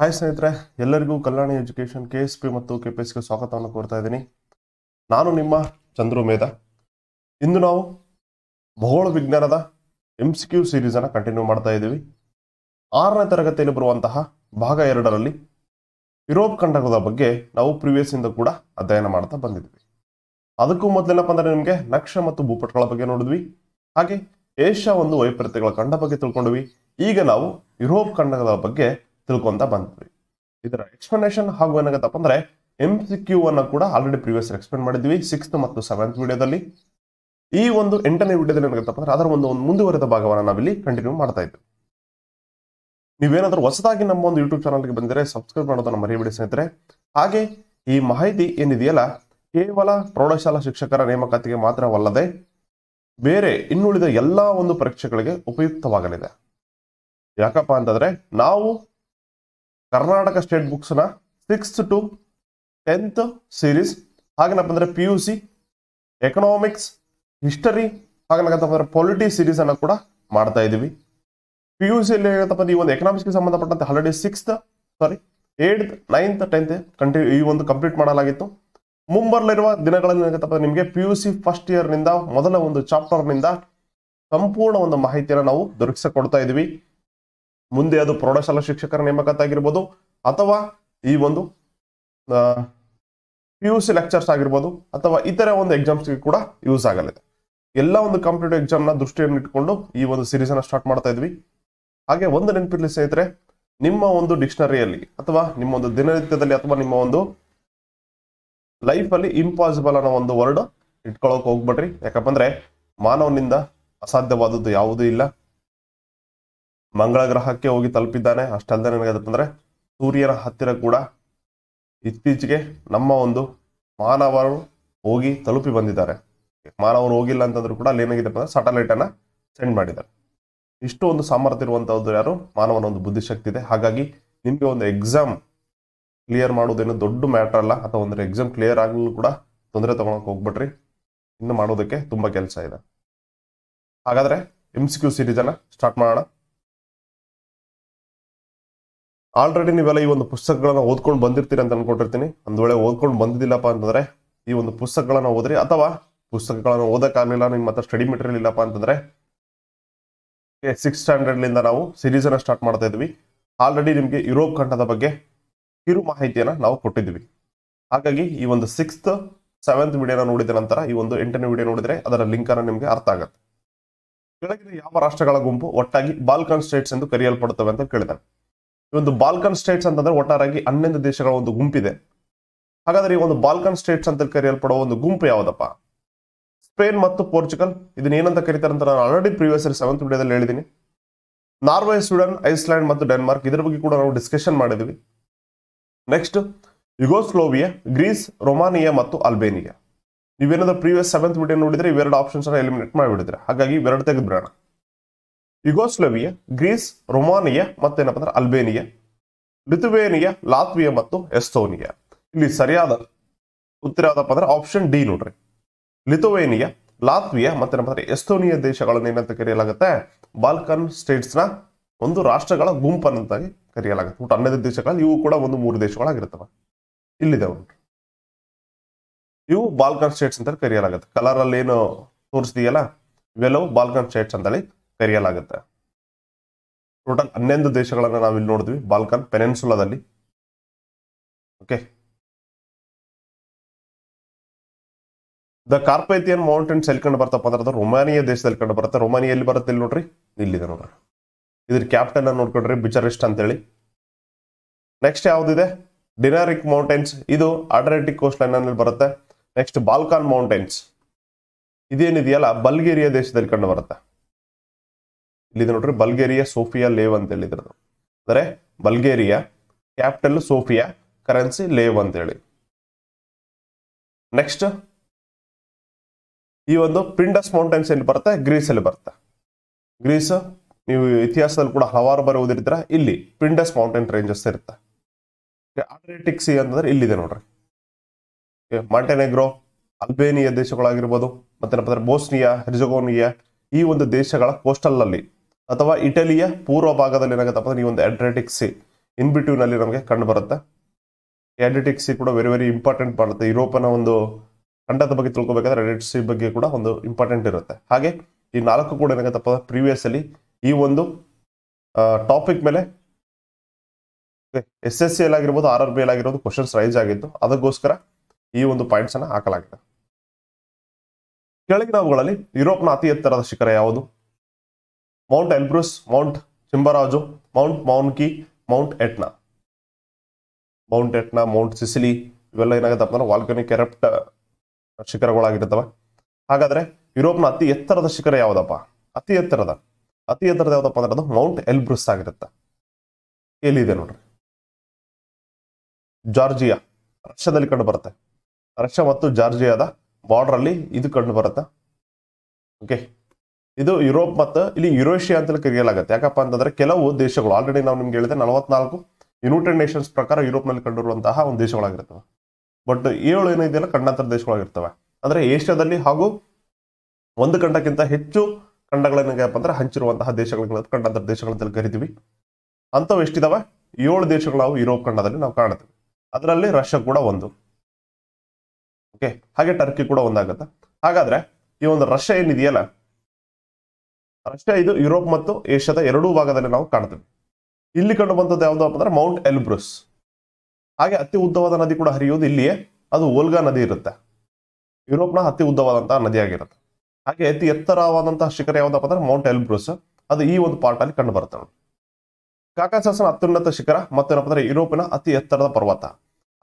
hi ಸ್ನೇಹಿತರೆ ಎಲ್ಲರಿಗೂ Kalyani education K S P ಮತ್ತು ಕೆ ಪಿ ಎಸ್ಗೆ ಸ್ವಾಗತವನ್ನು ಕೋರ್ತಾ ಇದ್ದೀನಿ ನಾನು ನಿಮ್ಮ ಚಂದ್ರು ಮೇಧ ಇಂದು ನಾವು ಭೂಗೋಳ ವಿಜ್ಞಾನದ ಎಂ ಸಿ ಕ್ಯೂ ಸೀರೀಸನ್ನು ಕಂಟಿನ್ಯೂ ಮಾಡ್ತಾ ಇದ್ದೀವಿ ಆರನೇ ತರಗತಿಯಲ್ಲಿ ಬರುವಂತಹ ಭಾಗ ಎರಡರಲ್ಲಿ ಯುರೋಪ್ ಖಂಡದ ಬಗ್ಗೆ ನಾವು ಪ್ರಿವಿಯಸ್ ಇಂದ ಕೂಡ ಅಧ್ಯಯನ ಮಾಡ್ತಾ ಬಂದಿದ್ವಿ ಅದಕ್ಕೂ ಮೊದಲೇನಪ್ಪ ಅಂದರೆ ನಿಮಗೆ ನಕ್ಷೆ ಮತ್ತು ಭೂಪಟಗಳ ಬಗ್ಗೆ ನೋಡಿದ್ವಿ ಹಾಗೆ ಏಷ್ಯಾ ಒಂದು ವೈಪರೀತ್ಯಗಳ ಖಂಡ ಬಗ್ಗೆ ತಿಳ್ಕೊಂಡ್ವಿ ಈಗ ನಾವು ಯುರೋಪ್ ಖಂಡದ ಬಗ್ಗೆ ತಿಳ್ಕೊಂತ ಬಂದ್ವಿ ಇದರ ಎಕ್ಸ್ಪ್ಲನೇಷನ್ ಹಾಗೂ ಏನಾಗತ್ತಪ್ಪ ಅಂದ್ರೆ ಎಂ ಸಿ ಕ್ಯೂ ಅನ್ನು ಕೂಡ ಆಲ್ರೆಡಿ ಪ್ರೀವಿಯಸ್ ಎಕ್ಸ್ಪ್ಲೇನ್ ಮಾಡಿದ್ವಿ ಸಿಕ್ಸ್ತ್ ಮತ್ತು ಸೆವೆಂತ್ ವಿಡಿಯೋದಲ್ಲಿ ಈ ಒಂದು ಎಂಟನೇ ವಿಡಿಯೋದಲ್ಲಿ ಏನಾಗತ್ತಪ್ಪ ಅಂದ್ರೆ ಅದರ ಒಂದು ಮುಂದುವರೆದ ಭಾಗವನ್ನು ನಾವಿಲ್ಲಿ ಕಂಟಿನ್ಯೂ ಮಾಡ್ತಾ ಇದ್ವಿ ನೀವೇನಾದ್ರೂ ಹೊಸದಾಗಿ ನಮ್ಮ ಒಂದು ಯೂಟ್ಯೂಬ್ ಗೆ ಬಂದರೆ ಸಬ್ಸ್ಕ್ರೈಬ್ ಮಾಡೋದನ್ನ ಮರಿಬೇಡಿ ಸ್ನೇಹಿತರೆ ಹಾಗೆ ಈ ಮಾಹಿತಿ ಏನಿದೆಯಲ್ಲ ಕೇವಲ ಪ್ರೌಢಶಾಲಾ ಶಿಕ್ಷಕರ ನೇಮಕಾತಿಗೆ ಮಾತ್ರವಲ್ಲದೆ ಬೇರೆ ಇನ್ನುಳಿದ ಎಲ್ಲಾ ಒಂದು ಪರೀಕ್ಷೆಗಳಿಗೆ ಉಪಯುಕ್ತವಾಗಲಿದೆ ಯಾಕಪ್ಪ ಅಂತಂದ್ರೆ ನಾವು ಕರ್ನಾಟಕ ಸ್ಟೇಟ್ ಬುಕ್ಸ್ನ ಸಿಕ್ಸ್ತ್ ಟು ಟೆಂತ್ ಸೀರೀಸ್ ಹಾಗೇನಪ್ಪ ಅಂದ್ರೆ P U C economics history ಹಾಗೇನಾಗತ್ತಪ್ಪ ಅಂದರೆ ಪೊಲಿಟಿ ಸೀರೀಸನ್ನು ಕೂಡ ಮಾಡ್ತಾ ಇದ್ದೀವಿ ಪಿ ಯು ಸಿಯಲ್ಲಿ ಏನಪ್ಪ ಈ ಒಂದು ಎಕನಾಮಿಕ್ಸ್ಗೆ ಸಂಬಂಧಪಟ್ಟಂತೆ already sixth sorry eight ninth tenth continue ಈ ಒಂದು ಕಂಪ್ಲೀಟ್ ಮಾಡಲಾಗಿತ್ತು ಮುಂಬರಲಿರುವ ದಿನಗಳಲ್ಲಿ ಏನಾಗತ್ತಪ್ಪ ನಿಮಗೆ ಪಿ ಯು ಸಿ ಫಸ್ಟ್ ಇಯರ್ನಿಂದ ಮೊದಲ ಒಂದು ಚಾಪ್ಟರ್ನಿಂದ ಸಂಪೂರ್ಣ ಒಂದು ಮಾಹಿತಿಯನ್ನು ನಾವು ದೊರಕಿಸಿಕೊಡ್ತಾ ಇದ್ದೀವಿ ಮುಂದೆ ಅದು ಪ್ರೌಢಶಾಲಾ ಶಿಕ್ಷಕರ ನೇಮಕಾತಿ ಆಗಿರ್ಬೋದು ಅಥವಾ ಈ ಒಂದು ಪಿ ಯು ಸಿ ಲೆಕ್ಚರ್ಸ್ ಆಗಿರ್ಬೋದು ಅಥವಾ ಇತರ ಒಂದು ಎಕ್ಸಾಮ್ಸ್ಗೆ ಕೂಡ ಯೂಸ್ ಆಗಲಿದೆ ಎಲ್ಲ ಒಂದು ಕಾಂಪಿಟೇಟಿವ್ ಎಕ್ಸಾಮ್ನ ದೃಷ್ಟಿಯನ್ನು ಇಟ್ಕೊಂಡು ಈ ಒಂದು ಅನ್ನ ಸ್ಟಾರ್ಟ್ ಮಾಡ್ತಾ ಇದ್ವಿ ಹಾಗೆ ಒಂದು ನೆನಪಿರ್ಲಿ ಸ್ನೇಹಿತರೆ ನಿಮ್ಮ ಒಂದು ಡಿಕ್ಷನರಿಯಲ್ಲಿ ಅಥವಾ ನಿಮ್ಮ ಒಂದು ದಿನನಿತ್ಯದಲ್ಲಿ ಅಥವಾ ನಿಮ್ಮ ಒಂದು ಲೈಫಲ್ಲಿ ಇಂಪಾಸಿಬಲ್ ಅನ್ನೋ ಒಂದು ವರ್ಡ್ ಇಟ್ಕೊಳ್ಳೋಕೆ ಹೋಗ್ಬೇಡ್ರಿ ಯಾಕಪ್ಪಂದ್ರೆ ಮಾನವನಿಂದ ಅಸಾಧ್ಯವಾದದ್ದು ಯಾವುದೂ ಇಲ್ಲ ಮಂಗಳ ಗ್ರಹಕ್ಕೆ ಹೋಗಿ ತಲುಪಿದ್ದಾನೆ ಅಷ್ಟಲ್ಲದೆ ನನಗದಪ್ಪ ಅಂದರೆ ಸೂರ್ಯನ ಹತ್ತಿರ ಕೂಡ ಇತ್ತೀಚೆಗೆ ನಮ್ಮ ಒಂದು ಮಾನವರು ಹೋಗಿ ತಲುಪಿ ಬಂದಿದ್ದಾರೆ ಮಾನವರು ಹೋಗಿಲ್ಲ ಅಂತಂದ್ರೂ ಕೂಡ ಅಲ್ಲಿ ಏನಾಗಿದೆ ಅಂದರೆ ಸ್ಯಾಟಲೈಟನ್ನು ಸೆಂಡ್ ಮಾಡಿದ್ದಾರೆ ಇಷ್ಟು ಒಂದು ಸಾಮರ್ಥ್ಯ ಇರುವಂಥದ್ದು ಯಾರು ಮಾನವನ ಒಂದು ಬುದ್ಧಿಶಕ್ತಿ ಇದೆ ಹಾಗಾಗಿ ನಿಮಗೆ ಒಂದು ಎಕ್ಸಾಮ್ ಕ್ಲಿಯರ್ ಮಾಡೋದೇನು ದೊಡ್ಡ ಮ್ಯಾಟರ್ ಅಲ್ಲ ಅಥವಾ ಒಂದು ಎಕ್ಸಾಮ್ ಕ್ಲಿಯರ್ ಆಗಲೂ ಕೂಡ ತೊಂದರೆ ತೊಗೊಳಕ್ಕೆ ಹೋಗ್ಬಿಟ್ರಿ ಇನ್ನು ಮಾಡೋದಕ್ಕೆ ತುಂಬ ಕೆಲಸ ಇದೆ ಹಾಗಾದರೆ ಎಮ್ ಸಿ ಕ್ಯೂ ಸ್ಟಾರ್ಟ್ ಮಾಡೋಣ ಆಲ್ರೆಡಿ ನೀವೆಲ್ಲ ಈ ಒಂದು ಪುಸ್ತಕಗಳನ್ನ ಓದ್ಕೊಂಡು ಬಂದಿರ್ತೀರಿ ಅಂತ ಅನ್ಕೊಂಡಿರ್ತೀನಿ ಒಂದು ವೇಳೆ ಓದ್ಕೊಂಡು ಬಂದಿದ್ದಿಲ್ಲಪ್ಪ ಅಂತಂದ್ರೆ ಈ ಒಂದು ಪುಸ್ತಕಗಳನ್ನ ಓದ್ರಿ ಅಥವಾ ಪುಸ್ತಕಗಳನ್ನು ಓದಕ್ಕಾಗಲಿಲ್ಲ ನಿಮ್ಮ ಹತ್ರ ಸ್ಟಡಿ ಮೆಟೀರಿಯಲ್ ಇಲ್ಲಪ್ಪ ಅಂತಂದ್ರೆ ಸಿಕ್ಸ್ ಸ್ಟ್ಯಾಂಡರ್ಡ್ ನಿಂದ ನಾವು ಸಿರೀಸ್ ಅನ್ನ ಸ್ಟಾರ್ಟ್ ಮಾಡ್ತಾ ಇದ್ವಿ ಆಲ್ರೆಡಿ ನಿಮ್ಗೆ ಯುರೋಪ್ ಖಂಡದ ಬಗ್ಗೆ ಕಿರು ಮಾಹಿತಿಯನ್ನ ನಾವು ಕೊಟ್ಟಿದ್ವಿ ಹಾಗಾಗಿ ಈ ಒಂದು ಸಿಕ್ಸ್ತ್ ಸೆವೆಂತ್ ವಿಡಿಯೋನ ನೋಡಿದ ನಂತರ ಈ ಒಂದು ಎಂಟನೇ ವಿಡಿಯೋ ನೋಡಿದ್ರೆ ಅದರ ಲಿಂಕ್ ಅನ್ನ ನಿಮ್ಗೆ ಅರ್ಥ ಆಗುತ್ತೆ ಕೆಳಗಿನ ಯಾವ ರಾಷ್ಟ್ರಗಳ ಗುಂಪು ಒಟ್ಟಾಗಿ ಬಾಲ್ಕನ್ ಸ್ಟೇಟ್ಸ್ ಎಂದು ಕರೆಯಲ್ಪಡುತ್ತವೆ ಅಂತ ಕೇಳಿದ್ದಾರೆ ಈ ಒಂದು ಬಾಲ್ಕನ್ ಸ್ಟೇಟ್ಸ್ ಅಂತಂದ್ರೆ ಒಟ್ಟಾರಾಗಿ ಹನ್ನೊಂದು ದೇಶಗಳ ಒಂದು ಗುಂಪಿದೆ ಹಾಗಾದ್ರೆ ಈ ಒಂದು ಬಾಲ್ಕನ್ ಸ್ಟೇಟ್ಸ್ ಅಂತ ಕರೆಯಲ್ಪಡುವ ಒಂದು ಗುಂಪು ಯಾವ್ದಪ್ಪ ಸ್ಪೇನ್ ಮತ್ತು ಪೋರ್ಚುಗಲ್ ಇದನ್ನ ಏನಂತ ಕರೀತಾರೆ ಅಂತ ನಾನು ಆಲ್ರೆಡಿ ಪ್ರೀವಿಯಸ್ ಅಲ್ಲಿ ಸೆವೆಂತ್ ವಿಡಿಯೋದಲ್ಲಿ ಹೇಳಿದ್ದೀನಿ ನಾರ್ವೆ ಸ್ವೀಡನ್ ಐಸ್ಲ್ಯಾಂಡ್ ಮತ್ತು ಡೆನ್ಮಾರ್ಕ್ ಇದರ ಬಗ್ಗೆ ಕೂಡ ನಾವು ಡಿಸ್ಕಷನ್ ಮಾಡಿದ್ವಿ ನೆಕ್ಸ್ಟ್ ಯುಗೋಸ್ಲೋವಿಯಾ ಗ್ರೀಸ್ ರೊಮಾನಿಯಾ ಮತ್ತು ಅಲ್ಬೇನಿಯಾ ನೀವೇನಾದ್ರೂ ಪ್ರೀವಿಯಸ್ ಸೆವೆಂತ್ ವಿಡಿಯೋ ನೋಡಿದ್ರೆ ಇವೆರಡು ಆಪ್ಷನ್ಸ್ ಎಲಿಮಿನೇಟ್ ಮಾಡಿಬಿಡಿದ್ರೆ ಹಾಗಾಗಿ ಇವೆರಡು ಬಿಡೋಣ ಯುಗೋಸ್ಲವಿಯಾ ಗ್ರೀಸ್ ರೊಮಾನಿಯಾ ಮತ್ತೇನಪ್ಪ ಅಂದ್ರೆ ಅಲ್ಬೇನಿಯಾ ಲಿಥುವೇನಿಯಾ ಲಾತ್ವಿಯಾ ಮತ್ತು ಎಸ್ತೋನಿಯಾ ಇಲ್ಲಿ ಸರಿಯಾದ ಉತ್ತರ ಯಾವ್ದಪ್ಪ ಅಂದ್ರೆ ಆಪ್ಷನ್ ಡಿ ನೋಡ್ರಿ ಲಿಥುವೇನಿಯಾ ಲಾತ್ವಿಯಾ ಮತ್ತೇನಪ್ಪ ಅಂದ್ರೆ ಎಸ್ತೋನಿಯಾ ದೇಶಗಳನ್ನ ಏನಂತ ಕರೆಯಲಾಗುತ್ತೆ ಬಾಲ್ಕನ್ ನ ಒಂದು ರಾಷ್ಟ್ರಗಳ ಗುಂಪನ್ನಂತಾಗಿ ಕರೆಯಲಾಗುತ್ತೆ ಒಟ್ಟು ಹನ್ನೆರಡು ದೇಶಗಳಲ್ಲಿ ಇವು ಕೂಡ ಒಂದು ಮೂರು ದೇಶಗಳಾಗಿರ್ತವೆ ಇಲ್ಲಿದೆ ನೋಡ್ರಿ ಇವು ಬಾಲ್ಕನ್ ಸ್ಟೇಟ್ಸ್ ಅಂತ ಕರೆಯಲಾಗುತ್ತೆ ಅಲ್ಲಿ ಏನು ತೋರಿಸ್ತೀಯಲ್ಲ ಇವೆಲ್ಲವೂ ಬಾಲ್ಕನ್ ಸ್ಟೇಟ್ಸ್ ಅಂತೇಳಿ ತೆರೆಯಲಾಗುತ್ತೆ ಟೋಟಲ್ ಹನ್ನೊಂದು ದೇಶಗಳನ್ನು ನಾವಿಲ್ಲಿ ನೋಡಿದ್ವಿ ಬಾಲ್ಕನ್ ಪೆನೆನ್ಸುಲಾದಲ್ಲಿ ಓಕೆ ದ ಕಾರ್ಪೇತಿಯನ್ ಮೌಂಟೇನ್ಸ್ ಎಲ್ಲಿ ಕಂಡು ಬರ್ತಪ್ಪ ಅಂದ್ರೆ ಅದು ರೊಮಾನಿಯಾ ದೇಶದಲ್ಲಿ ಕಂಡು ಬರುತ್ತೆ ರೊಮಾನಿಯಾ ಎಲ್ಲಿ ಬರುತ್ತೆ ಇಲ್ಲಿ ನೋಡ್ರಿ ಇಲ್ಲಿದೆ ನೋಡ್ರಿ ಇದ್ರ ಅನ್ನ ನೋಡ್ಕೊಂಡ್ರಿ ಅಂತ ಅಂತೇಳಿ ನೆಕ್ಸ್ಟ್ ಯಾವ್ದಿದೆ ಡಿನಾರಿಕ್ ಮೌಂಟೇನ್ಸ್ ಇದು ಅಡ್ರೆಟಿಕ್ ಕೋಸ್ಟ್ ಲೈನ್ ಅಲ್ಲಿ ಬರುತ್ತೆ ನೆಕ್ಸ್ಟ್ ಬಾಲ್ಕಾನ್ ಮೌಂಟೇನ್ಸ್ ಇದೇನಿದೆಯಲ್ಲ ಬಲ್ಗೇರಿಯಾ ದೇಶದಲ್ಲಿ ಕಂಡು ಬರುತ್ತೆ ಇಲ್ಲಿದೆ ನೋಡ್ರಿ ಬಲ್ಗೇರಿಯಾ ಸೋಫಿಯಾ ಲೇವ್ ಅಂತ ಹೇಳಿದ್ರು ಅಂದ್ರೆ Bulgaria capital Sofia currency lev ಅಂತ ಹೇಳಿ ನೆಕ್ಸ್ಟ್ ಈ ಒಂದು ಪಿಂಡಸ್ ಮೌಂಟೈನ್ಸ್ ಎಲ್ಲಿ ಬರುತ್ತೆ ಗ್ರೀಸ್ ಅಲ್ಲಿ ಬರುತ್ತೆ ಗ್ರೀಸ್ ನೀವು ಇತಿಹಾಸದಲ್ಲಿ ಕೂಡ ಹಲವಾರು ಬಾರಿ ಓದಿರ್ತೀರ ಇಲ್ಲಿ ಪಿಂಡಸ್ ಮೌಂಟೈನ್ ರೇಂಜಸ್ ಇರುತ್ತೆ ಆಡ್ರಿಯಾಟಿಕ್ ಅಂತಂದ್ರೆ ಇಲ್ಲಿದೆ ನೋಡ್ರಿ ಮಾಂಟೆನೆಗ್ರೋ ಅಲ್ಬೇನಿಯಾ ದೇಶಗಳಾಗಿರ್ಬೋದು ಮತ್ತೆ ಬೋಸ್ನಿಯಾ ಹೆರ್ಜಗೋನಿಯಾ ಈ ಒಂದು ದೇಶಗಳ ಕೋಸ್ಟಲ್ ಅಲ್ಲಿ ಅಥವಾ ಇಟಲಿಯ ಪೂರ್ವ ಭಾಗದಲ್ಲಿ ಏನಾಗುತ್ತಪ್ಪ ಅಂದ್ರೆ ಈ ಒಂದು ಅಡ್ರೆಟಿಕ್ ಸಿ ಇನ್ ಅಲ್ಲಿ ನಮಗೆ ಕಂಡು ಬರುತ್ತೆ ಅಡ್ರೆಟಿಕ್ ಸಿ ಕೂಡ ವೆರಿ ವೆರಿ ಇಂಪಾರ್ಟೆಂಟ್ ಮಾಡುತ್ತೆ ಯುರೋಪನ ಒಂದು ಖಂಡದ ಬಗ್ಗೆ ತಿಳ್ಕೊಬೇಕಾದ್ರೆ ಅಡ್ರೆಟಿಕ್ ಸಿ ಬಗ್ಗೆ ಕೂಡ ಒಂದು ಇಂಪಾರ್ಟೆಂಟ್ ಇರುತ್ತೆ ಹಾಗೆ ಈ ನಾಲ್ಕು ಕೂಡ ಏನಾಗುತ್ತಪ್ಪ ಪ್ರೀವಿಯಸ್ ಅಲ್ಲಿ ಈ ಒಂದು ಟಾಪಿಕ್ ಮೇಲೆ ಎಸ್ ಎಸ್ ಸಿ ಎಲ್ ಆಗಿರ್ಬೋದು R R B L questions raise ಆಗಿತ್ತು ಅದಕ್ಕೋಸ್ಕರ ಈ ಒಂದು ಪಾಯಿಂಟ್ಸ್ ಅನ್ನ ಹಾಕಲಾಗಿದೆ ಕೆಳಗಿನವುಗಳಲ್ಲಿ ಯುರೋಪ್ನ ಅತಿ ಎತ್ತರದ ಶಿಖರ ಯಾವುದು Mount Elbrus Mount Chimborazo Mount Mauna Kea Mount Etna Mount Etna Mount Sicily ಇವೆಲ್ಲ ಏನಾಗುತ್ತಪ್ಪ ಅಂದ್ರೆ ವಾಲ್ಕನಿಕ್ ಎರಪ್ಟ್ ಶಿಖರಗಳಾಗಿರ್ತವೆ ಹಾಗಾದ್ರೆ ಯುರೋಪ್ನ ಅತಿ ಎತ್ತರದ ಶಿಖರ ಯಾವುದಪ್ಪ ಅತಿ ಎತ್ತರದ ಅತಿ ಎತ್ತರದ ಯಾವುದಪ್ಪ ಅಂದ್ರೆ ಅದು ಮೌಂಟ್ ಎಲ್ಬ್ರೂಸ್ ಆಗಿರುತ್ತೆ ಎಲ್ಲಿದೆ ನೋಡ್ರಿ ಜಾರ್ಜಿಯಾ ರಷ್ಯಾದಲ್ಲಿ ಕಂಡು ಬರುತ್ತೆ ರಷ್ಯಾ ಮತ್ತು ಜಾರ್ಜಿಯಾದ ಬಾರ್ಡ್ರಲ್ಲಿ ಇದು ಕಂಡು ಬರುತ್ತೆ ಓಕೆ ಇದು ಯುರೋಪ್ ಮತ್ತು ಇಲ್ಲಿ ಯುರೋಷಿಯಾ ಅಂತಲೇ ಕರೆಯಲಾಗುತ್ತೆ ಯಾಕಪ್ಪ ಅಂತಂದ್ರೆ ಕೆಲವು ದೇಶಗಳು ಆಲ್ರೆಡಿ ನಾವು ನಿಮ್ಗೆ ಹೇಳಿದೆ ನಲವತ್ನಾಲ್ಕು ಯುನೈಟೆಡ್ ನೇಷನ್ಸ್ ಪ್ರಕಾರ ಯುರೋಪ್ನಲ್ಲಿ ಕಂಡಿರುವಂತಹ ಒಂದು ದೇಶಗಳಾಗಿರ್ತವೆ ಬಟ್ ಏಳು ಏನಿದೆಯಲ್ಲ ಖಂಡಾಂತರ ದೇಶಗಳಾಗಿರ್ತವೆ ಅಂದ್ರೆ ಏಷ್ಯಾದಲ್ಲಿ ಹಾಗೂ ಒಂದು ಖಂಡಕ್ಕಿಂತ ಹೆಚ್ಚು ಖಂಡಗಳೇನಾಗಪ್ಪ ಅಂದ್ರೆ ಹಂಚಿರುವಂತಹ ದೇಶಗಳ ಖಂಡಾಂತರ ದೇಶಗಳ ಕರಿತೀವಿ ಅಂಥವು ಎಷ್ಟಿದಾವೆ ಏಳು ದೇಶಗಳು ನಾವು ಯುರೋಪ್ ಖಂಡದಲ್ಲಿ ನಾವು ಕಾಣುತ್ತೇವೆ ಅದರಲ್ಲಿ ರಷ್ಯಾ ಕೂಡ ಒಂದು ಓಕೆ ಹಾಗೆ ಟರ್ಕಿ ಕೂಡ ಒಂದಾಗುತ್ತೆ ಹಾಗಾದ್ರೆ ಈ ಒಂದು ರಷ್ಯಾ ಏನಿದೆಯಲ್ಲ ರಷ್ಯಾ ಇದು ಯುರೋಪ್ ಮತ್ತು ಏಷ್ಯಾದ ಎರಡೂ ಭಾಗದಲ್ಲಿ ನಾವು ಕಾಣ್ತೇವೆ ಇಲ್ಲಿ ಕಂಡು ಬಂದದ್ದು ಯಾವುದಪ್ಪ ಅಂದ್ರೆ ಮೌಂಟ್ ಎಲ್ಬ್ರಸ್ ಹಾಗೆ ಅತಿ ಉದ್ದವಾದ ನದಿ ಕೂಡ ಹರಿಯೋದು ಇಲ್ಲಿಯೇ ಅದು ಓಲ್ಗಾ ನದಿ ಇರುತ್ತೆ ಯುರೋಪ್ನ ಅತಿ ಉದ್ದವಾದಂತಹ ನದಿಯಾಗಿರುತ್ತೆ ಹಾಗೆ ಅತಿ ಎತ್ತರವಾದಂತಹ ಶಿಖರ ಯಾವುದಪ್ಪ ಅಂದ್ರೆ ಮೌಂಟ್ ಎಲ್ಬ್ರಸ್ ಅದು ಈ ಒಂದು ಪಾರ್ಟ್ ಅಲ್ಲಿ ಕಂಡು ಬರುತ್ತೆ ಕಾಕಾಸಾಸನ ಅತ್ಯುನ್ನತ ಶಿಖರ ಮತ್ತೇನಪ್ಪ ಅಂದ್ರೆ ಯುರೋಪಿನ ಅತಿ ಎತ್ತರದ ಪರ್ವತ